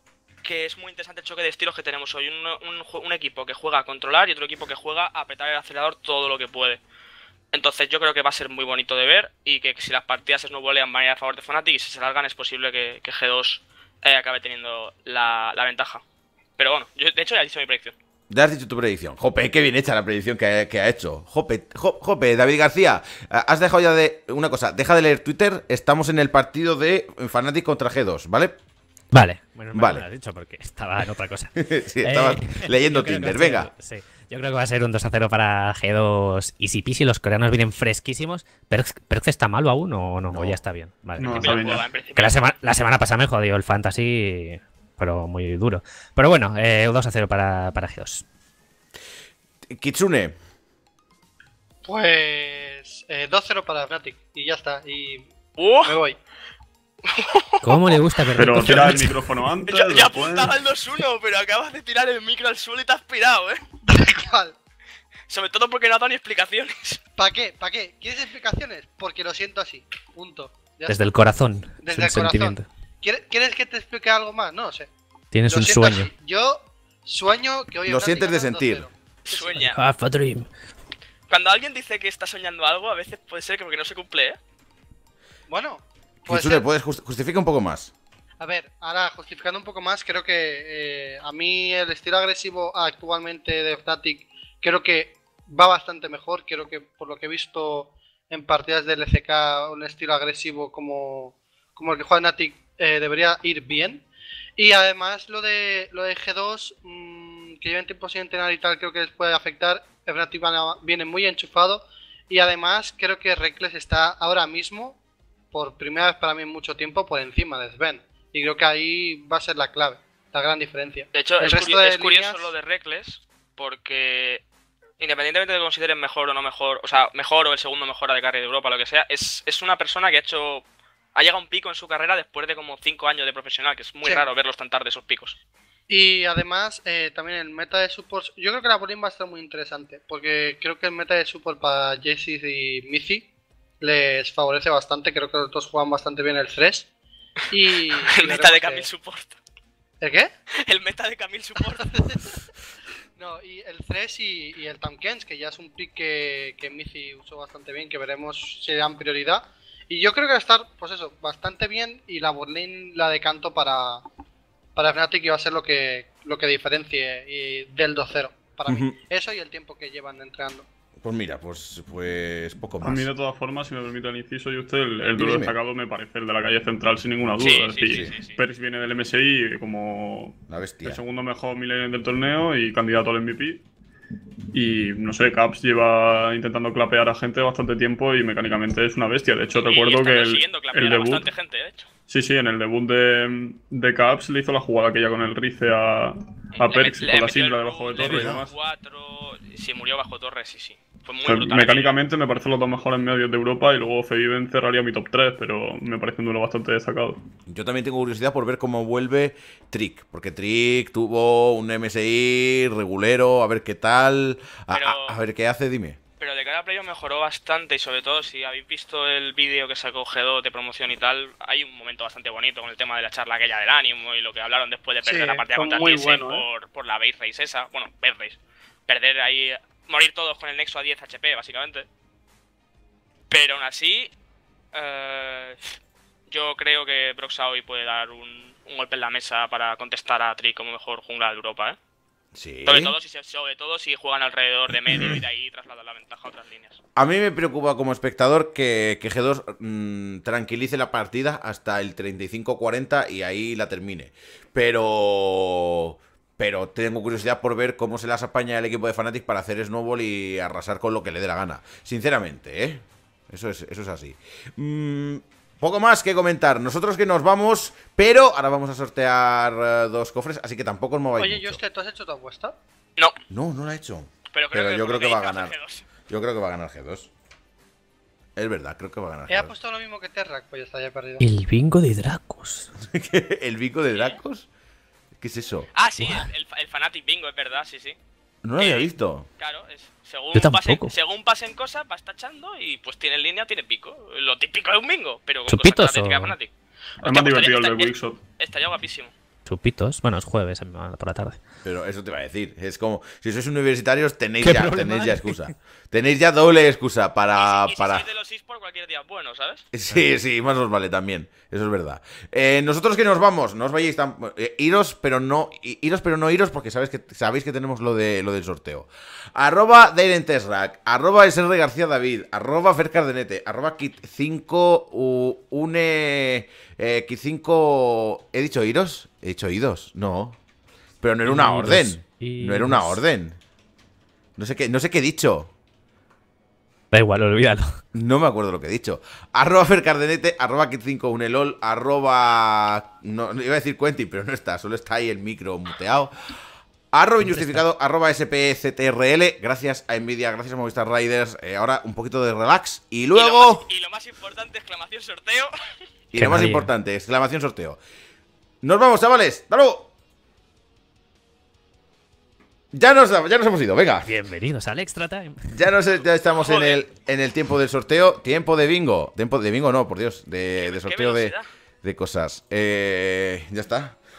que es muy interesante el choque de estilos que tenemos hoy. Un, equipo que juega a controlar y otro equipo que juega a apretar el acelerador todo lo que puede. Entonces yo creo que va a ser muy bonito de ver y que, si las partidas se snowballean van a a favor de Fnatic y si se largan es posible que, G2 eh, acabe teniendo la, ventaja. Pero bueno, de hecho ya he mi predicción. Ya has dicho tu predicción. Jope, qué bien hecha la predicción que, ha hecho. Jope, David García, eh, has dejado ya de. Una cosa, deja de leer Twitter. Estamos en el partido de Fanatic contra G2, ¿vale? Vale. Bueno, no lo has dicho porque estaba en otra cosa. (laughs) sí, estaba eh, (laughs) leyendo Tinder. Venga. Sí. Yo creo que va a ser un 2 a 0 para G2 y si Pisi. Los coreanos vienen fresquísimos. ¿Pero está malo aún o no? O ya está bien. Vale. No, La, semana, la semana pasada me jodió el fantasy pero muy duro. Pero bueno, eh, 2 a 0 para, para g Kitsune. Pues eh, 2-0 para Fnatic y ya está. Y ¡Oh! me voy. ¿Cómo le gusta perder? Pero tira el (laughs) micrófono antes. ya apuntaba el 2-1, pero acabas de tirar el micro al suelo y te has pirado, ¿eh? Tal cual. Sobre todo porque no ha dado ni explicaciones. ¿Para qué? ¿Para qué? ¿Quieres explicaciones? Porque lo siento así. Punto. Desde el corazón. Desde el corazón. Sentimiento. ¿Quieres que te explique algo más? No sé. Tienes un sueño. Yo sueño que hoy. Lo sientes de sentir. Sueña. a ah, dream. Cuando alguien dice que está soñando algo, a veces puede ser que no se cumple, ¿eh? Bueno. Puede le puedes justificar un poco más. A ver, ahora justificando un poco más, creo que eh, a mí el estilo agresivo actualmente de Fnatic creo que va bastante mejor. Creo que por lo que he visto en partidas del LCK, un estilo agresivo como, como el que juega Fnatic eh, debería ir bien. Y además lo de lo de G2, mm, Que que en tiempo sin entrenar y tal, creo que les puede afectar. viene muy enchufado. Y además creo que Reckless está ahora mismo, por primera vez para mí en mucho tiempo, por encima de Sven. Y creo que ahí va a ser la clave, la gran diferencia. De hecho, El es, resto de es curioso lo de Reckless, porque independientemente de que consideren mejor o no mejor, o sea, mejor o el segundo mejor de carrera de Europa, lo que sea, es, es una persona que ha hecho ha llegado un pico en su carrera después de como 5 años de profesional, que es muy raro verlos tan tarde esos picos. Y además, eh, también el meta de support. Yo creo que la Bolin va a estar muy interesante, porque creo que el meta de support para Jesse y Miffy les favorece bastante. Creo que los dos juegan bastante bien el 3 Y. (laughs) el meta de Camille Support. ¿El qué? El meta de Camille Support. (laughs) No, y el 3 y, el Tamkens, que ya es un pick que, que usó bastante bien, que veremos si dan prioridad. Y yo creo que va a estar, pues eso, bastante bien y la botlane la decanto para, para Fnatic y va a ser lo que, lo que diferencie del 2-0 para mí. Eso y el tiempo que llevan entrenando. Pues mira, pues, pues poco más. A mí, de todas formas, si me permite el inciso, y usted, el, duro destacado me parece el de la calle central, sin ninguna duda. es decir, viene del MSI como el segundo mejor milenio del torneo y candidato al MVP. Y no sé, Caps lleva intentando clapear a gente bastante tiempo y mecánicamente es una bestia. De hecho, recuerdo que el, el debut, Sí, sí, en el debut de, de Caps le hizo la jugada aquella con el Rice a, a con la Sindra debajo de torre y demás. Sí, murió bajo torre, sí, sí. Fue pues, Mecánicamente me parecen los dos mejores medios de Europa y luego en cerraría mi top 3, pero me parece un duelo bastante destacado. Yo también tengo curiosidad por ver cómo vuelve Trick, porque Trick tuvo un MSI regulero, a ver qué tal, a, ver qué hace, dime. Pero de cara a Playo mejoró bastante y sobre todo si habéis visto el vídeo que sacó G2 de promoción y tal, hay un momento bastante bonito con el tema de la charla aquella del ánimo y lo que hablaron después de perder la partida contra Tiesen ¿eh? por, por, la base race esa, bueno, base race perder ahí morir todos con el nexo a 10 HP, básicamente. Pero aún así, eh, yo creo que Broxah hoy puede dar un, golpe en la mesa para contestar a Trick como mejor jungla de Europa, ¿eh? Sí. Sobre todo, si juegan alrededor de medio y de ahí trasladan la ventaja a otras líneas. A mí me preocupa como espectador que, G2 mm, tranquilice la partida hasta el 35-40 y ahí la termine. Pero pero tengo curiosidad por ver cómo se las apaña el equipo de Fnatic para hacer Snowball y arrasar con lo que le dé la gana. Sinceramente, ¿eh? Eso es, así. Mm, poco más que comentar. Nosotros que nos vamos, pero ahora vamos a sortear eh, dos cofres, así que tampoco os mováis. Oye, Yo usted ¿tú has hecho tu apuesta? No. No, no la he hecho. Pero, creo que yo creo que va a ganar. G2. Yo creo que va a ganar G2. Es verdad, creo que va a ganar. G2. He apostado lo mismo que Terrak, pues ya está, ya perdido. El bingo de Dracos. (laughs) ¿El bingo de Dracos? ¿Qué es eso? Ah, sí, el, Fanatic Bingo, es verdad, sí, sí. No lo había eh, visto. Claro, según, pasen, cosas, vas tachando y pues Tiene línea, tiene pico. Lo típico es un bingo, pero con o... Fanatic. es más pues, divertido el de Está Estaría guapísimo. Bueno, es jueves por la tarde. Pero eso te va a decir. Es como, si sois universitarios, tenéis, ya, tenéis ya excusa. ¿eh? (laughs) Tenéis ya doble excusa para. para... Sí, sí, más os vale también. Eso es verdad. Eh, nosotros que nos vamos, no os vayáis tan. Eh, iros, pero no. Iros, pero no iros, porque sabéis que, sabéis que tenemos lo, de, lo del sorteo. Arroba Dairentesrack, arroba SR García David, arroba Fer Cardenete, arroba Kit5 une. Kit5. He dicho iros. He dicho idos, no. Pero no era una orden. No era una orden. No sé qué, no sé qué he dicho. Da igual, olvídalo. No me acuerdo lo que he dicho. Arroba Fercardenete, arroba Kit5unelol, arroba. No, iba a decir Quentin, pero no está, solo está ahí el micro muteado. Arroba injustificado, arroba SPCTRL. E gracias a Nvidia, gracias a Movistar Riders. Eh, ahora un poquito de relax y luego. Y lo más, importante, exclamación sorteo. Y lo más importante, exclamación sorteo. Nos vamos, chavales. ¡Hasta Ya nos, ya nos hemos ido, venga. Bienvenidos al Extra Time. Ya, ya estamos en el, en el tiempo del sorteo. Tiempo de bingo. Tiempo de bingo, no, por Dios. De, de sorteo de, de cosas. Eh, ya está.